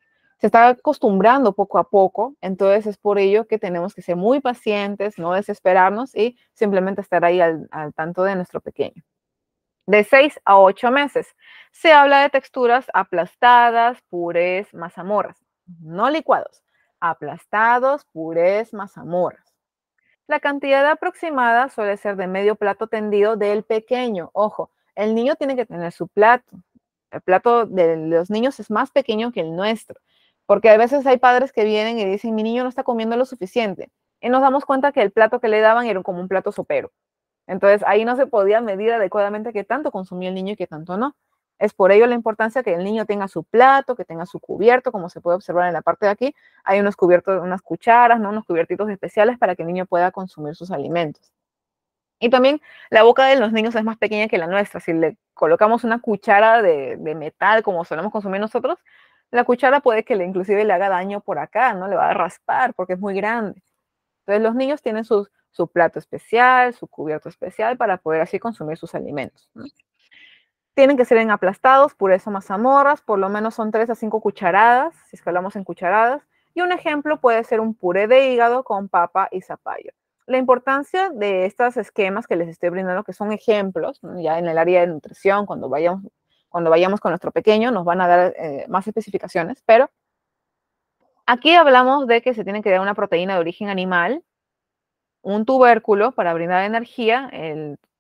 se está acostumbrando poco a poco, entonces es por ello que tenemos que ser muy pacientes, no desesperarnos y simplemente estar ahí al, tanto de nuestro pequeño. De 6 a 8 meses. Se habla de texturas aplastadas, purés, mazamorras, no licuados, aplastados, purés, mazamorras. La cantidad aproximada suele ser de medio plato tendido del pequeño. Ojo, el niño tiene que tener su plato. El plato de los niños es más pequeño que el nuestro. Porque a veces hay padres que vienen y dicen, mi niño no está comiendo lo suficiente. Y nos damos cuenta que el plato que le daban era como un plato sopero. Entonces ahí no se podía medir adecuadamente qué tanto consumía el niño y qué tanto no. Es por ello la importancia que el niño tenga su plato, que tenga su cubierto, como se puede observar en la parte de aquí. Hay unos cubiertos, unas cucharas, ¿no? unos cubiertitos especiales para que el niño pueda consumir sus alimentos. Y también la boca de los niños es más pequeña que la nuestra. Si le colocamos una cuchara de, de metal como solemos consumir nosotros, la cuchara puede que le inclusive le haga daño por acá, ¿no? Le va a raspar porque es muy grande. Entonces los niños tienen su plato especial, su cubierto especial para poder así consumir sus alimentos. Tienen que ser en aplastados, por o mazamorras, por lo menos son 3 a 5 cucharadas, si escalamos en cucharadas. Y un ejemplo puede ser un puré de hígado con papa y zapallo. La importancia de estos esquemas que les estoy brindando, que son ejemplos, ya en el área de nutrición, cuando vayamos cuando vayamos con nuestro pequeño, nos van a dar eh, más especificaciones, pero aquí hablamos de que se tiene que dar una proteína de origen animal, un tubérculo para brindar energía,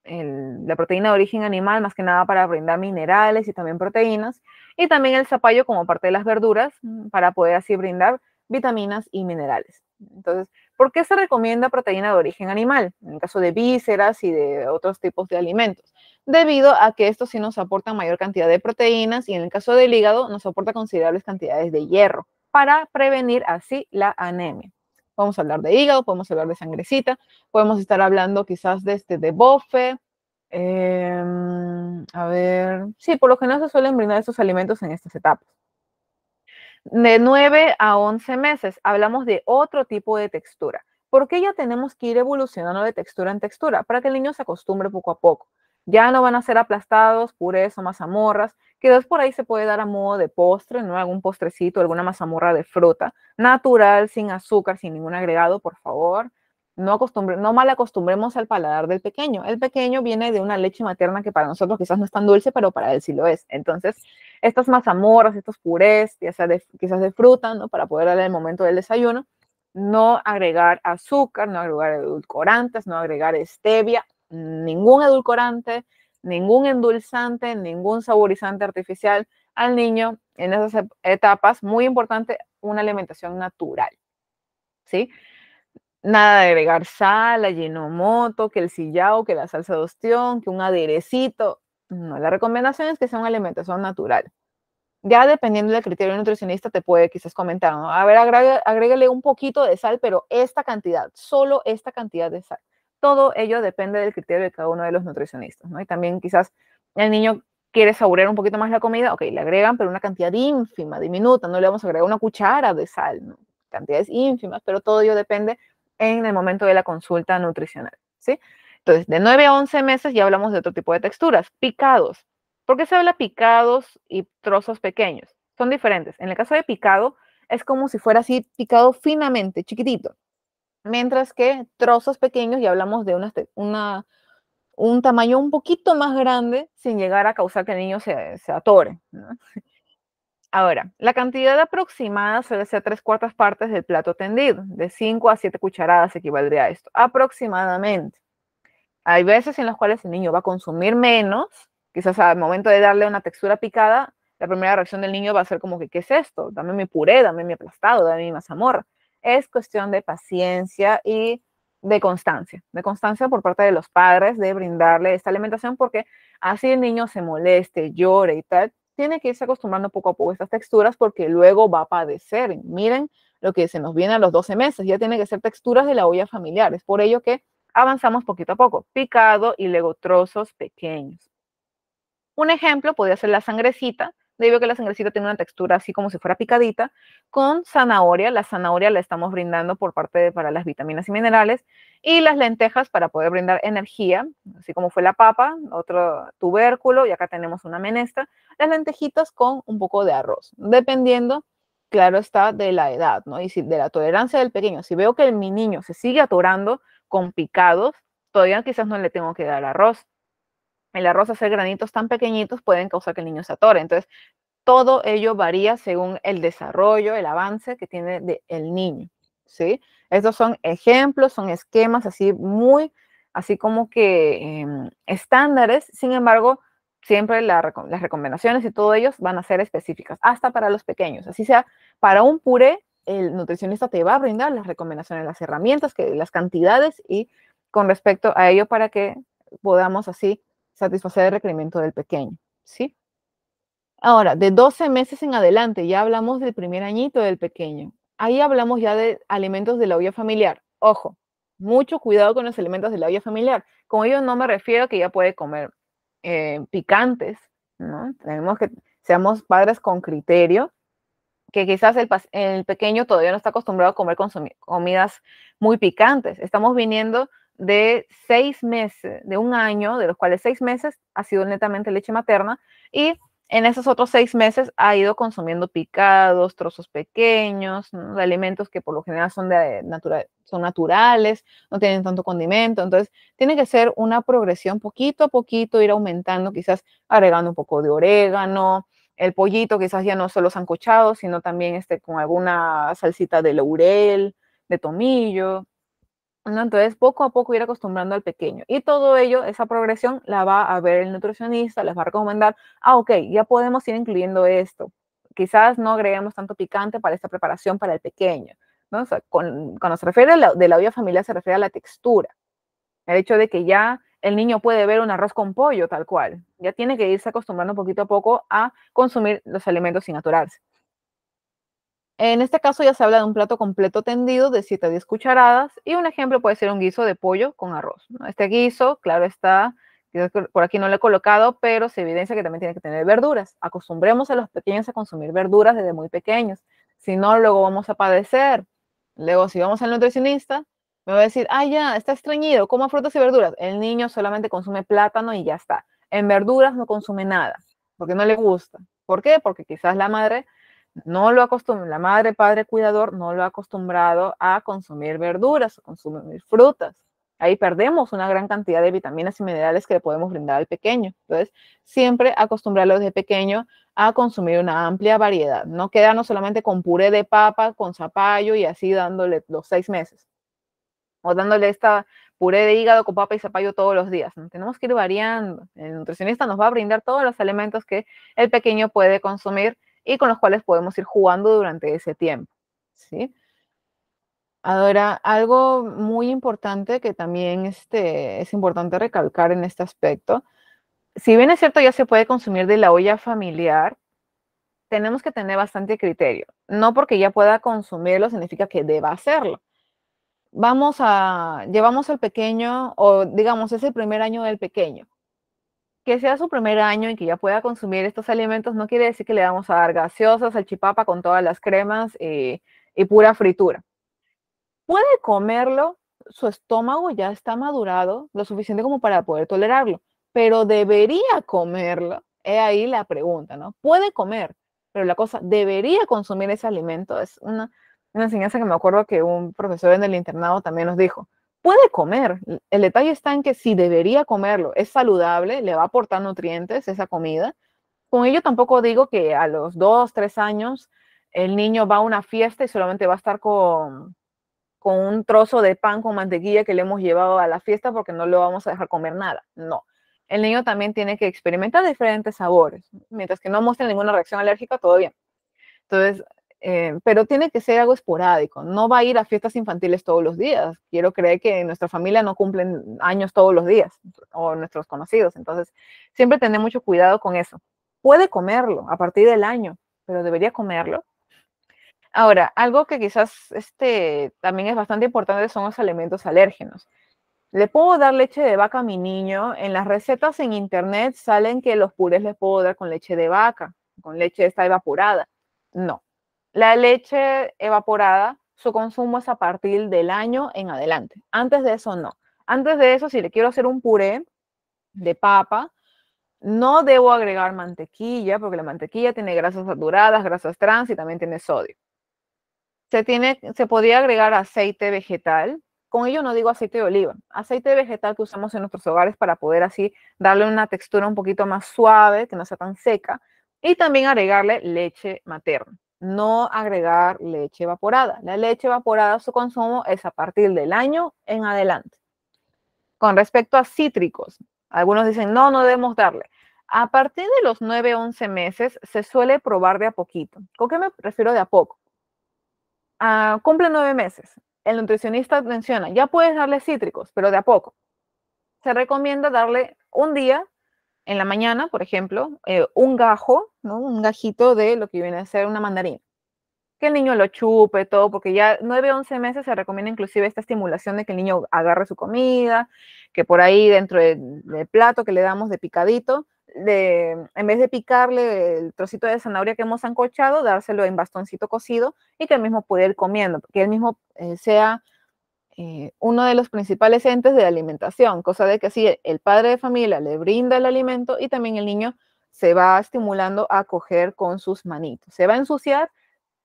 la proteína de origen animal más que nada para brindar minerales y también proteínas, y también el zapallo como parte de las verduras mm, para poder así brindar vitaminas y minerales. Entonces, ¿por qué se recomienda proteína de origen animal? En caso de vísceras y de otros tipos de alimentos debido a que estos sí nos aportan mayor cantidad de proteínas y en el caso del hígado nos aporta considerables cantidades de hierro para prevenir así la anemia. vamos a hablar de hígado, podemos hablar de sangrecita, podemos estar hablando quizás de, este, de bofe. Em, a ver, sí, por lo general se suelen brindar estos alimentos en estas etapas. De 9 a 11 meses hablamos de otro tipo de textura. ¿Por qué ya tenemos que ir evolucionando de textura en textura? Para que el niño se acostumbre poco a poco. Ya no van a ser aplastados, purés o mazamorras, que dos por ahí se puede dar a modo de postre, ¿no? Algún postrecito, alguna mazamorra de fruta, natural, sin azúcar, sin ningún agregado, por favor. No, acostumbre, no mal acostumbremos al paladar del pequeño. El pequeño viene de una leche materna que para nosotros quizás no es tan dulce, pero para él sí lo es. Entonces, estas mazamorras, estos purés, ya sea quizás de fruta, ¿no? Para poder darle el momento del desayuno, no agregar azúcar, no agregar edulcorantes, no agregar stevia, ningún edulcorante, ningún endulzante, ningún saborizante artificial al niño en esas etapas. Muy importante, una alimentación natural. ¿Sí? Nada de agregar sal, ajinomoto, que el sillao, que la salsa de ostión, que un aderecito. No, la recomendación es que sea una alimentación natural. Ya dependiendo del criterio nutricionista te puede quizás comentar, a ver, agrégale un poquito de sal, pero esta cantidad, solo esta cantidad de sal todo ello depende del criterio de cada uno de los nutricionistas, ¿no? Y también quizás el niño quiere saborear un poquito más la comida, ok, le agregan, pero una cantidad ínfima, diminuta, no le vamos a agregar una cuchara de sal, ¿no? cantidades ínfimas, pero todo ello depende en el momento de la consulta nutricional, ¿sí? Entonces, de 9 a 11 meses ya hablamos de otro tipo de texturas, picados. ¿Por qué se habla picados y trozos pequeños? Son diferentes. En el caso de picado, es como si fuera así picado finamente, chiquitito mientras que trozos pequeños ya hablamos de este, una, un tamaño un poquito más grande sin llegar a causar que el niño se, se atore. Ahora, la cantidad aproximada suele ser tres cuartas partes del plato tendido, de 5 a 7 cucharadas equivaldría a esto, aproximadamente. Hay veces en las cuales el niño va a consumir menos, quizás al momento de darle una textura picada, la primera reacción del niño va a ser como que, ¿qué es esto? Dame mi puré, dame mi aplastado, dame mi mazamorra es cuestión de paciencia y de constancia, de constancia por parte de los padres de brindarle esta alimentación porque así el niño se moleste, llore y tal, tiene que irse acostumbrando poco a poco a estas texturas porque luego va a padecer. Miren lo que se nos viene a los 12 meses, ya tiene que ser texturas de la olla familiar, es por ello que avanzamos poquito a poco, picado y luego trozos pequeños. Un ejemplo podría ser la sangrecita, ahí veo que la sangrecita tiene una textura así como si fuera picadita, con zanahoria, la zanahoria la estamos brindando por parte de para las vitaminas y minerales, y las lentejas para poder brindar energía, así como fue la papa, otro tubérculo, y acá tenemos una menestra, las lentejitas con un poco de arroz, dependiendo, claro está, de la edad, ¿no? Y de la tolerancia del pequeño, si veo que mi niño se sigue atorando con picados, todavía quizás no le tengo que dar arroz, el arroz hacer granitos tan pequeñitos pueden causar que el niño se atore. Entonces, todo ello varía según el desarrollo, el avance que tiene el niño, ¿sí? Estos son ejemplos, son esquemas así muy, así como que em, estándares, sin embargo, siempre las recomendaciones y todo ello van a ser específicas, hasta para los pequeños. Así sea, para un puré, el nutricionista te va a brindar las recomendaciones, las herramientas, que, las cantidades y con respecto a ello para que podamos así satisfacer el requerimiento del pequeño, ¿sí? Ahora, de 12 meses en adelante, ya hablamos del primer añito del pequeño. Ahí hablamos ya de alimentos de la olla familiar. Ojo, mucho cuidado con los alimentos de la olla familiar. Con ellos no me refiero a que ya puede comer eh, picantes, ¿no? Tenemos que, seamos padres con criterio, que quizás el, el pequeño todavía no está acostumbrado a comer comidas muy picantes. Estamos viniendo de seis meses, de un año, de los cuales seis meses ha sido netamente leche materna y en esos otros seis meses ha ido consumiendo picados, trozos pequeños, alimentos que por lo general son, de natura son naturales, no tienen tanto condimento. Entonces, tiene que ser una progresión poquito a poquito, ir aumentando, quizás agregando un poco de orégano, el pollito quizás ya no solo sancochado, sino también este, con alguna salsita de laurel, de tomillo, entonces, poco a poco ir acostumbrando al pequeño. Y todo ello, esa progresión, la va a ver el nutricionista, les va a recomendar, ah, ok, ya podemos ir incluyendo esto. Quizás no agreguemos tanto picante para esta preparación para el pequeño. cuando se refiere a la, de la vida familiar, se refiere a la textura. El hecho de que ya el niño puede ver un arroz con pollo tal cual. Ya tiene que irse acostumbrando poquito a poco a consumir los alimentos sin aturarse. En este caso ya se habla de un plato completo tendido de 7 a 10 cucharadas y un ejemplo puede ser un guiso de pollo con arroz. Este guiso, claro está, por aquí no lo he colocado, pero se evidencia que también tiene que tener verduras. Acostumbremos a los pequeños a consumir verduras desde muy pequeños. Si no, luego vamos a padecer. Luego, si vamos al nutricionista, me va a decir, ah, ya, está estreñido, como frutas y verduras. El niño solamente consume plátano y ya está. En verduras no consume nada, porque no le gusta. ¿Por qué? Porque quizás la madre no lo acostumbra, la madre, padre, cuidador no lo ha acostumbrado a consumir verduras, a consumir frutas. Ahí perdemos una gran cantidad de vitaminas y minerales que le podemos brindar al pequeño. Entonces, siempre acostumbrarlo desde pequeño a consumir una amplia variedad, no quedarnos solamente con puré de papa, con zapallo y así dándole los seis meses, o dándole esta puré de hígado con papa y zapallo todos los días. Tenemos que ir variando. El nutricionista nos va a brindar todos los elementos que el pequeño puede consumir y con los cuales podemos ir jugando durante ese tiempo. ¿sí? Ahora, algo muy importante que también este, es importante recalcar en este aspecto, si bien es cierto ya se puede consumir de la olla familiar, tenemos que tener bastante criterio. No porque ya pueda consumirlo significa que deba hacerlo. Vamos a, llevamos al pequeño, o digamos, es el primer año del pequeño que sea su primer año y que ya pueda consumir estos alimentos, no quiere decir que le vamos a dar gaseosas, chipapa con todas las cremas eh, y pura fritura. Puede comerlo, su estómago ya está madurado lo suficiente como para poder tolerarlo, pero debería comerlo. Es ahí la pregunta, ¿no? Puede comer, pero la cosa, ¿debería consumir ese alimento? Es una, una enseñanza que me acuerdo que un profesor en el internado también nos dijo puede comer. El detalle está en que si debería comerlo, es saludable, le va a aportar nutrientes esa comida. Con ello tampoco digo que a los dos, tres años el niño va a una fiesta y solamente va a estar con, con un trozo de pan con mantequilla que le hemos llevado a la fiesta porque no lo vamos a dejar comer nada. No. El niño también tiene que experimentar diferentes sabores. Mientras que no muestre ninguna reacción alérgica, todo bien. Entonces, eh, pero tiene que ser algo esporádico. No va a ir a fiestas infantiles todos los días. Quiero creer que nuestra familia no cumplen años todos los días o nuestros conocidos. Entonces, siempre tener mucho cuidado con eso. Puede comerlo a partir del año, pero debería comerlo. Ahora, algo que quizás este, también es bastante importante son los alimentos alérgenos. Le puedo dar leche de vaca a mi niño. En las recetas en internet salen que los purés les puedo dar con leche de vaca, con leche esta evaporada. No, la leche evaporada, su consumo es a partir del año en adelante. Antes de eso, no. Antes de eso, si le quiero hacer un puré de papa, no debo agregar mantequilla, porque la mantequilla tiene grasas saturadas, grasas trans y también tiene sodio. Se, tiene, se podría agregar aceite vegetal. Con ello no digo aceite de oliva, aceite vegetal que usamos en nuestros hogares para poder así darle una textura un poquito más suave, que no sea tan seca, y también agregarle leche materna no agregar leche evaporada. La leche evaporada, su consumo es a partir del año en adelante. Con respecto a cítricos, algunos dicen, no, no debemos darle. A partir de los 9, 11 meses se suele probar de a poquito. ¿Con qué me refiero de a poco? Ah, cumple nueve meses. El nutricionista menciona, ya puedes darle cítricos, pero de a poco. Se recomienda darle un día en la mañana, por ejemplo, eh, un gajo, ¿no? un gajito de lo que viene a ser una mandarina. Que el niño lo chupe, todo, porque ya 9, 11 meses se recomienda inclusive esta estimulación de que el niño agarre su comida, que por ahí dentro del, plato que le damos de picadito, de, en vez de picarle el trocito de zanahoria que hemos ancochado, dárselo en bastoncito cocido y que el mismo pueda ir comiendo, que el mismo eh, sea eh, uno de los principales entes de alimentación, cosa de que si el padre de familia le brinda el alimento y también el niño se va estimulando a coger con sus manitos. ¿Se va a ensuciar?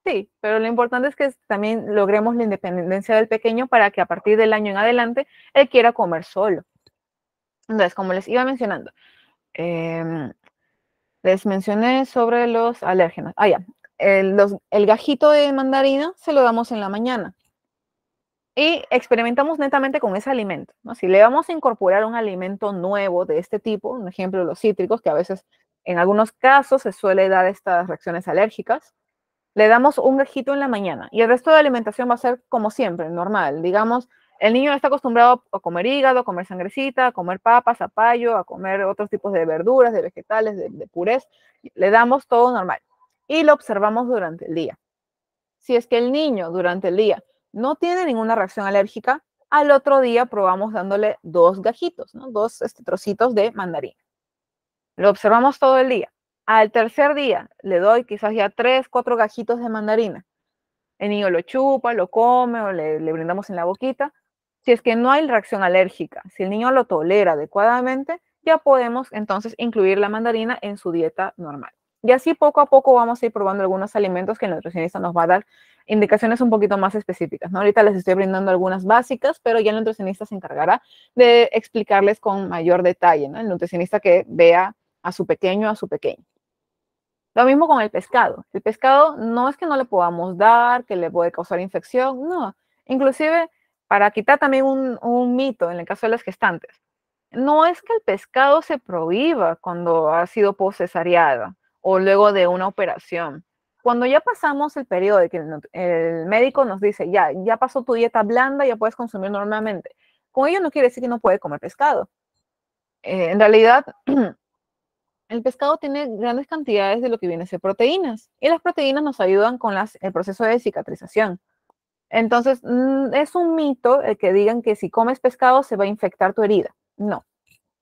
Sí, pero lo importante es que también logremos la independencia del pequeño para que a partir del año en adelante él quiera comer solo. Entonces, como les iba mencionando, em, les mencioné sobre los alérgenos. Ah, ya. el, gajito de mandarina se lo damos en la mañana y experimentamos netamente con ese alimento. ¿no? Si le vamos a incorporar un alimento nuevo de este tipo, un ejemplo, los cítricos, que a veces en algunos casos se suele dar estas reacciones alérgicas, le damos un gajito en la mañana y el resto de alimentación va a ser como siempre, normal. Digamos, el niño está acostumbrado a comer hígado, a comer sangrecita, a comer papas, payo, a comer otros tipos de verduras, de vegetales, de, de purés. Le damos todo normal y lo observamos durante el día. Si es que el niño durante el día no tiene ninguna reacción alérgica. Al otro día probamos dándole dos gajitos, dos este, trocitos de mandarina. Lo observamos todo el día. Al tercer día le doy quizás ya tres, cuatro gajitos de mandarina. El niño lo chupa, lo come o le brindamos en la boquita. Si es que no hay reacción alérgica, si el niño lo tolera adecuadamente, ya podemos entonces incluir la mandarina en su dieta normal. Y así poco a poco vamos a ir probando algunos alimentos que el nutricionista nos va a dar indicaciones un poquito más específicas. ¿no? Ahorita les estoy brindando algunas básicas, pero ya el nutricionista se encargará de explicarles con mayor detalle, ¿no? el nutricionista que vea a su pequeño, a su pequeño. Lo mismo con el pescado. El pescado no es que no le podamos dar, que le puede causar infección, no. Inclusive, para quitar también un, un mito en el caso de las gestantes, no es que el pescado se prohíba cuando ha sido posesariada o luego de una operación. Cuando ya pasamos el periodo de que el, médico nos dice, ya, ya pasó tu dieta blanda, ya puedes consumir normalmente, con ello no quiere decir que no puede comer pescado. Eh, en realidad, el pescado tiene grandes cantidades de lo que viene a ser proteínas y las proteínas nos ayudan con las, el proceso de cicatrización. Entonces, mm, es un mito el que digan que si comes pescado se va a infectar tu herida. No,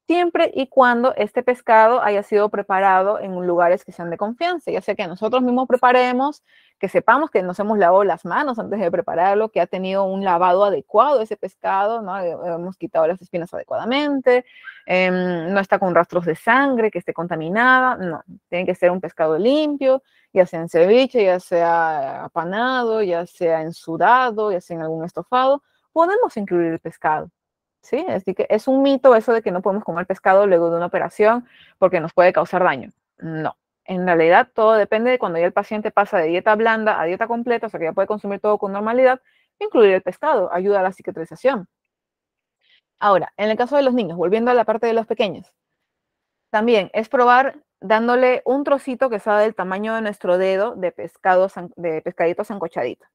siempre y cuando este pescado haya sido preparado en lugares que sean de confianza, ya sea que nosotros mismos preparemos, que sepamos que nos hemos lavado las manos antes de prepararlo, que ha tenido un lavado adecuado ese pescado, ¿no? Eh, hemos quitado las espinas adecuadamente, em, no está con rastros de sangre, que esté contaminada, no, tiene que ser un pescado limpio, ya sea en ceviche, ya sea apanado, ya sea en sudado, ya sea en algún estofado, podemos incluir el pescado. Así que es un mito eso de que no podemos comer pescado luego de una operación porque nos puede causar daño. No. En realidad, todo depende de cuando ya el paciente pasa de dieta blanda a dieta completa, o sea que ya puede consumir todo con normalidad, incluir el pescado, ayuda a la cicatrización. Ahora, en el caso de los niños, volviendo a la parte de los pequeños, también es probar dándole un trocito que sea del tamaño de nuestro dedo de pescado, de pescadito sancochadito.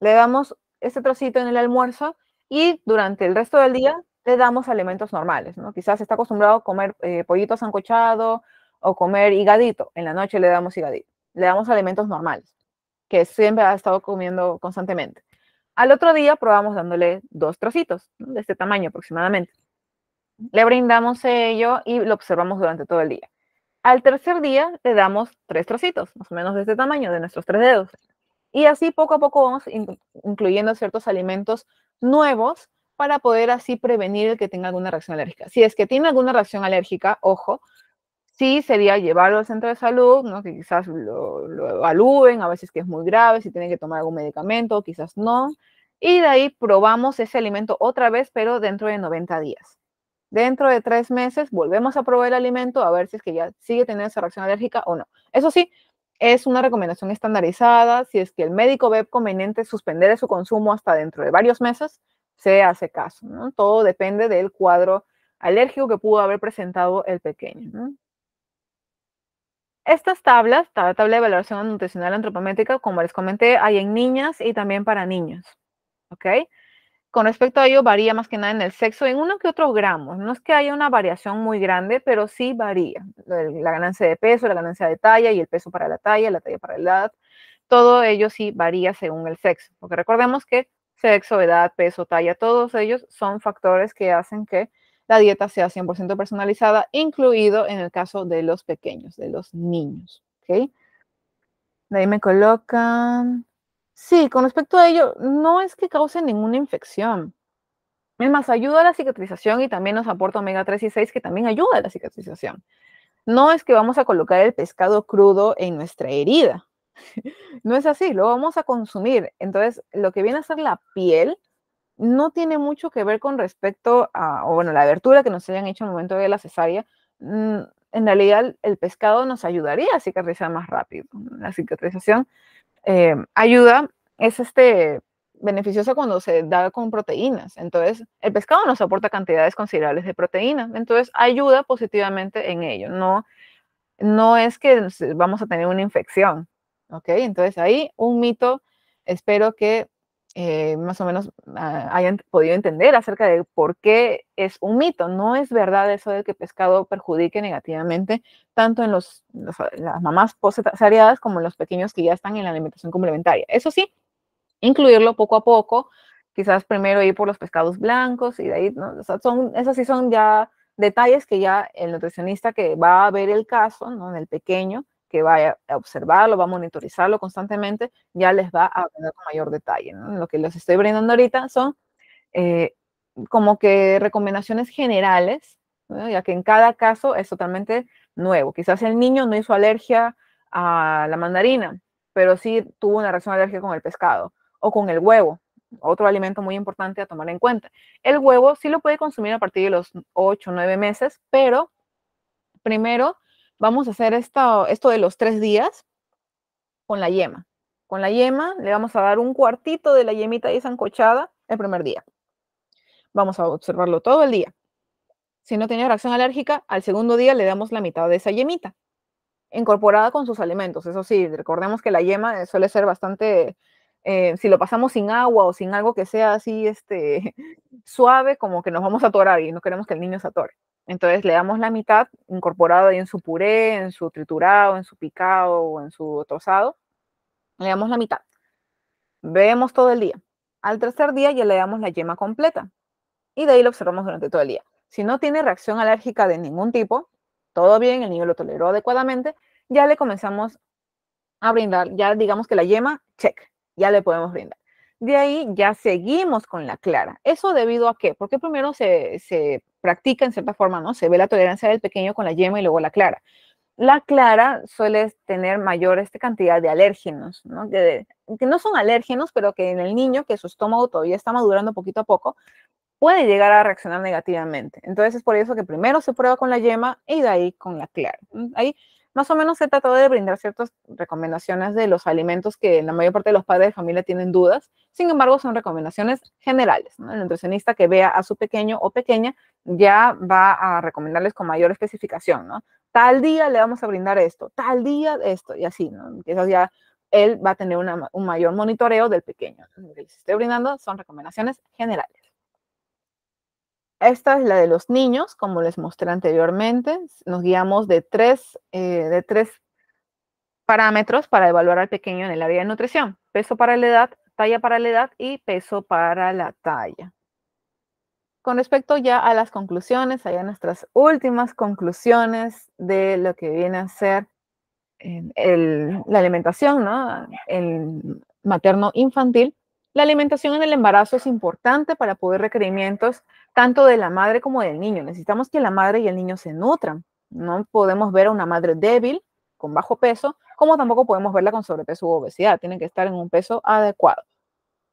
Le damos este trocito en el almuerzo y durante el resto del día le damos alimentos normales, ¿no? Quizás está acostumbrado a comer pollitos eh, pollito sancochado o comer higadito. En la noche le damos higadito. Le damos alimentos normales, que siempre ha estado comiendo constantemente. Al otro día probamos dándole dos trocitos, de este tamaño aproximadamente. Le brindamos ello y lo observamos durante todo el día. Al tercer día le damos tres trocitos, más o menos de este tamaño, de nuestros tres dedos. Y así poco a poco vamos incluyendo ciertos alimentos nuevos para poder así prevenir el que tenga alguna reacción alérgica. Si es que tiene alguna reacción alérgica, ojo, sí sería llevarlo al centro de salud, ¿no? que quizás lo, lo evalúen, a veces que es muy grave, si tienen que tomar algún medicamento, quizás no. Y de ahí probamos ese alimento otra vez, pero dentro de 90 días. Dentro de tres meses volvemos a probar el alimento a ver si es que ya sigue teniendo esa reacción alérgica o no. Eso sí, es una recomendación estandarizada. Si es que el médico ve conveniente suspender su consumo hasta dentro de varios meses, se hace caso. Todo depende del cuadro alérgico que pudo haber presentado el pequeño. Estas tablas, la tabla de evaluación nutricional antropométrica, como les comenté, hay en niñas y también para niños. ¿ok? Con respecto a ello, varía más que nada en el sexo, en uno que otro gramos. No es que haya una variación muy grande, pero sí varía. La ganancia de peso, la ganancia de talla y el peso para la talla, la talla para la edad. Todo ello sí varía según el sexo. Porque recordemos que sexo, edad, peso, talla, todos ellos son factores que hacen que la dieta sea 100% personalizada, incluido en el caso de los pequeños, de los niños. ¿okay? De ahí me colocan Sí, con respecto a ello, no es que cause ninguna infección. Es más, ayuda a la cicatrización y también nos aporta omega 3 y 6 que también ayuda a la cicatrización. No es que vamos a colocar el pescado crudo en nuestra herida. No es así, lo vamos a consumir. Entonces, lo que viene a ser la piel no tiene mucho que ver con respecto a, o bueno, la abertura que nos hayan hecho en el momento de la cesárea. Mm, en realidad, el pescado nos ayudaría a cicatrizar más rápido. La cicatrización eh, ayuda es este beneficioso cuando se da con proteínas. Entonces, el pescado nos aporta cantidades considerables de proteínas, entonces ayuda positivamente en ello. No, no es que vamos a tener una infección, ¿ok? Entonces ahí un mito, espero que eh, más o menos ah, hayan podido entender acerca de por qué es un mito. No es verdad eso de que pescado perjudique negativamente tanto en los, las mamás posesariadas como en los pequeños que ya están en la alimentación complementaria. Eso sí, incluirlo poco a poco, quizás primero ir por los pescados blancos y de ahí, ¿no? son, esos sí son ya detalles que ya el nutricionista que va a ver el caso, ¿no? En el pequeño, que vaya a observarlo, va a monitorizarlo constantemente, ya les va a hablar con mayor detalle. Lo que les estoy brindando ahorita son eh, como que recomendaciones generales, ya que en cada caso es totalmente nuevo. Quizás el niño no hizo alergia a la mandarina, pero sí tuvo una reacción alérgica con el pescado o con el huevo, otro alimento muy importante a tomar en cuenta. El huevo sí lo puede consumir a partir de los 8 o 9 meses, pero primero vamos a hacer esto, de los tres días con la yema. Con la yema le vamos a dar un cuartito de la yemita desancochada el primer día. Vamos a observarlo todo el día. Si no tiene reacción alérgica, al segundo día le damos la mitad de esa yemita, incorporada con sus alimentos. Eso sí, recordemos que la yema eh, suele ser bastante, eh, si lo pasamos sin agua o sin algo que sea así este, suave, como que nos vamos a atorar y no queremos que el niño se atore. Entonces le damos la mitad incorporado ahí en su puré, en su triturado, en su picado o en su tosado. Le damos la mitad. Bebemos todo el día. Al tercer día ya le damos la yema completa y de ahí lo observamos durante todo el día. Si no tiene reacción alérgica de ningún tipo, todo bien, el niño lo toleró adecuadamente, ya le comenzamos a brindar, ya digamos que la yema, check, ya le podemos brindar. De ahí ya seguimos con la clara. ¿Eso debido a qué? Porque primero se, se practica en cierta forma, ¿no? Se ve la tolerancia del pequeño con la yema y luego la clara. La clara suele tener mayor esta cantidad de alérgenos, ¿no? Que, que no son alérgenos, pero que en el niño, que su estómago todavía está madurando poquito a poco, puede llegar a reaccionar negativamente. Entonces es por eso que primero se prueba con la yema y de ahí con la clara. Ahí más o menos se trató de brindar ciertas recomendaciones de los alimentos que la mayor parte de los padres de familia tienen dudas. Sin embargo, son recomendaciones generales. El nutricionista que vea a su pequeño o pequeña ya va a recomendarles con mayor especificación, ¿no? Tal día le vamos a brindar esto, tal día esto, y así, ¿no? Quizás ya él va a tener un mayor monitoreo del pequeño. Lo que les estoy brindando son recomendaciones generales. Esta es la de los niños, como les mostré anteriormente. Nos guiamos de tres, eh, de tres parámetros para evaluar al pequeño en el área de nutrición. Peso para la edad, talla para la edad y peso para la talla. Con respecto ya a las conclusiones, allá nuestras últimas conclusiones de lo que viene a ser eh, la alimentación, ¿no? El materno infantil. La alimentación en el embarazo es importante para poder requerimientos tanto de la madre como del niño. Necesitamos que la madre y el niño se nutran. No podemos ver a una madre débil, con bajo peso, como tampoco podemos verla con sobrepeso u obesidad. Tienen que estar en un peso adecuado.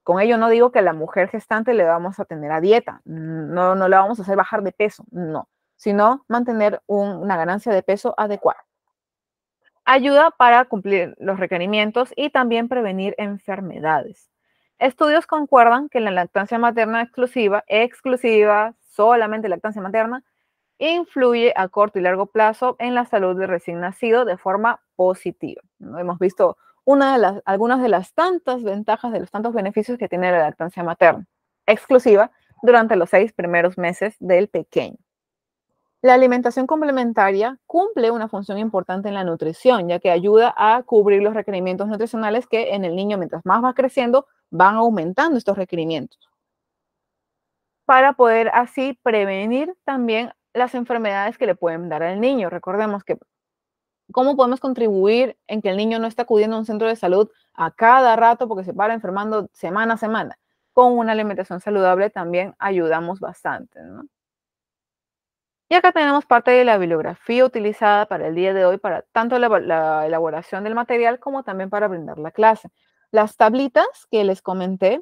Con ello no digo que a la mujer gestante le vamos a tener a dieta, no, no la vamos a hacer bajar de peso, no, sino mantener una ganancia de peso adecuada. Ayuda para cumplir los requerimientos y también prevenir enfermedades. Estudios concuerdan que la lactancia materna exclusiva, exclusiva, solamente lactancia materna, influye a corto y largo plazo en la salud del recién nacido de forma positiva. Hemos visto algunas de las tantas ventajas, de los tantos beneficios que tiene la lactancia materna exclusiva durante los seis primeros meses del pequeño. La alimentación complementaria cumple una función importante en la nutrición, ya que ayuda a cubrir los requerimientos nutricionales que en el niño, mientras más va creciendo, van aumentando estos requerimientos para poder así prevenir también las enfermedades que le pueden dar al niño. Recordemos que cómo podemos contribuir en que el niño no esté acudiendo a un centro de salud a cada rato porque se para enfermando semana a semana. Con una alimentación saludable también ayudamos bastante. Y acá tenemos parte de la bibliografía utilizada para el día de hoy, para tanto la, elaboración del material como también para brindar la clase. Las tablitas que les comenté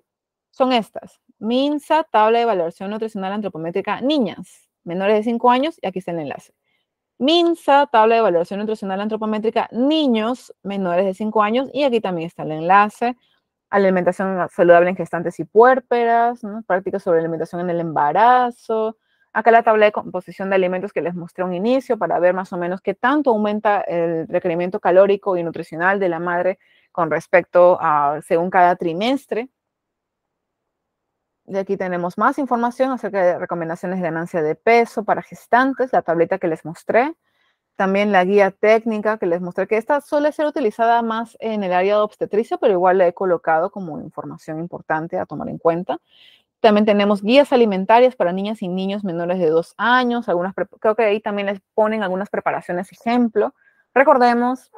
son estas. MINSA, tabla de evaluación nutricional antropométrica niñas menores de 5 años, y aquí está el enlace. MINSA, tabla de evaluación nutricional antropométrica niños menores de 5 años, y aquí también está el enlace. Alimentación saludable en gestantes y puérperas, prácticas sobre alimentación en el embarazo. Acá la tabla de composición de alimentos que les mostré un inicio para ver más o menos qué tanto aumenta el requerimiento calórico y nutricional de la madre con respecto a según cada trimestre. Y aquí tenemos más información acerca de recomendaciones de ganancia de peso para gestantes, la tableta que les mostré, también la guía técnica que les mostré, que esta suele ser utilizada más en el área de obstetricia, pero igual la he colocado como información importante a tomar en cuenta. También tenemos guías alimentarias para niñas y niños menores de dos años, algunas, creo que ahí también les ponen algunas preparaciones ejemplo. Recordemos,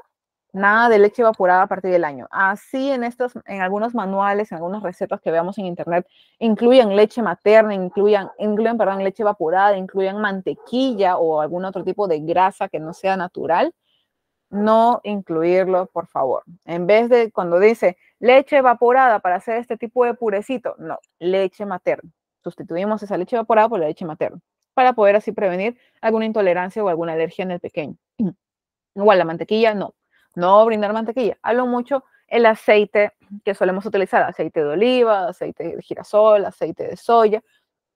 Nada de leche evaporada a partir del año. Así en estos, en algunos manuales, en algunas recetas que veamos en internet, incluyen leche materna, incluyan, incluyen, perdón, leche evaporada, incluyen mantequilla o algún otro tipo de grasa que no sea natural. No incluirlo, por favor. En vez de cuando dice leche evaporada para hacer este tipo de purecito, no, leche materna. Sustituimos esa leche evaporada por la leche materna para poder así prevenir alguna intolerancia o alguna alergia en el pequeño. Igual la mantequilla, no no brindar mantequilla. lo mucho el aceite que solemos utilizar, aceite de oliva, aceite de girasol, aceite de soya,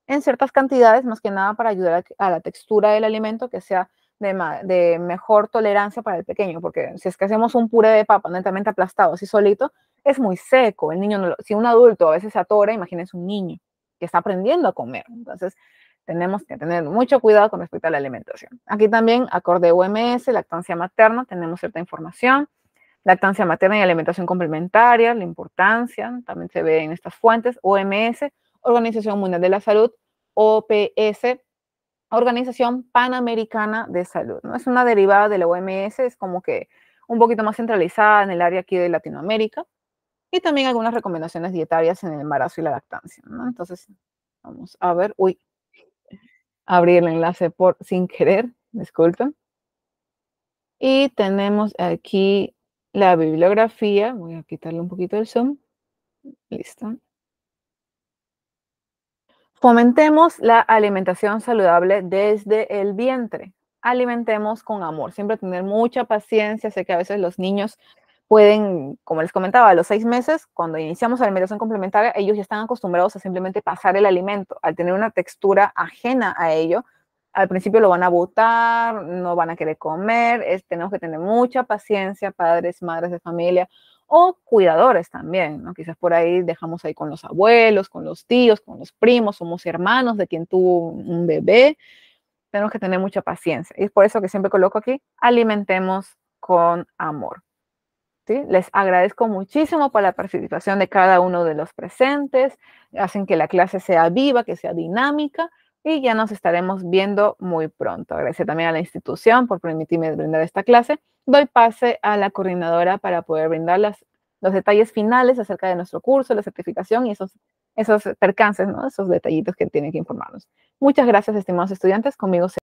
en ciertas cantidades, más que nada para ayudar a, la textura del alimento que sea de, mejor tolerancia para el pequeño, porque si es que hacemos un puré de papa lentamente aplastado así solito, es muy seco. El niño, si un adulto a veces se atora, imagínense un niño que está aprendiendo a comer. Entonces, tenemos que tener mucho cuidado con respecto a la alimentación. Aquí también, acorde OMS, lactancia materna, tenemos cierta información. Lactancia materna y alimentación complementaria, la importancia, también se ve en estas fuentes. OMS, Organización Mundial de la Salud, OPS, Organización Panamericana de Salud. ¿no? Es una derivada de la OMS, es como que un poquito más centralizada en el área aquí de Latinoamérica. Y también algunas recomendaciones dietarias en el embarazo y la lactancia. Entonces, vamos a ver. Uy, Abrir el enlace por sin querer, disculpen. Y tenemos aquí la bibliografía. Voy a quitarle un poquito el zoom. Listo. Fomentemos la alimentación saludable desde el vientre. Alimentemos con amor. Siempre tener mucha paciencia. Sé que a veces los niños pueden, como les comentaba, a los seis meses, cuando iniciamos la alimentación complementaria, ellos ya están acostumbrados a simplemente pasar el alimento. Al tener una textura ajena a ello, al principio lo van a botar, no van a querer comer, tenemos que tener mucha paciencia, padres, madres de familia o cuidadores también, ¿no? Quizás por ahí dejamos ahí con los abuelos, con los tíos, con los primos, somos hermanos de quien tuvo un bebé, tenemos que tener mucha paciencia. Y es por eso que siempre coloco aquí, alimentemos con amor. Les agradezco muchísimo por la participación de cada uno de los presentes. Hacen que la clase sea viva, que sea dinámica y ya nos estaremos viendo muy pronto. Gracias también a la institución por permitirme brindar esta clase. Doy pase a la coordinadora para poder brindar los detalles finales acerca de nuestro curso, la certificación y esos, esos percances, ¿no? esos detallitos que tienen que informarnos. Muchas gracias, estimados estudiantes. Conmigo se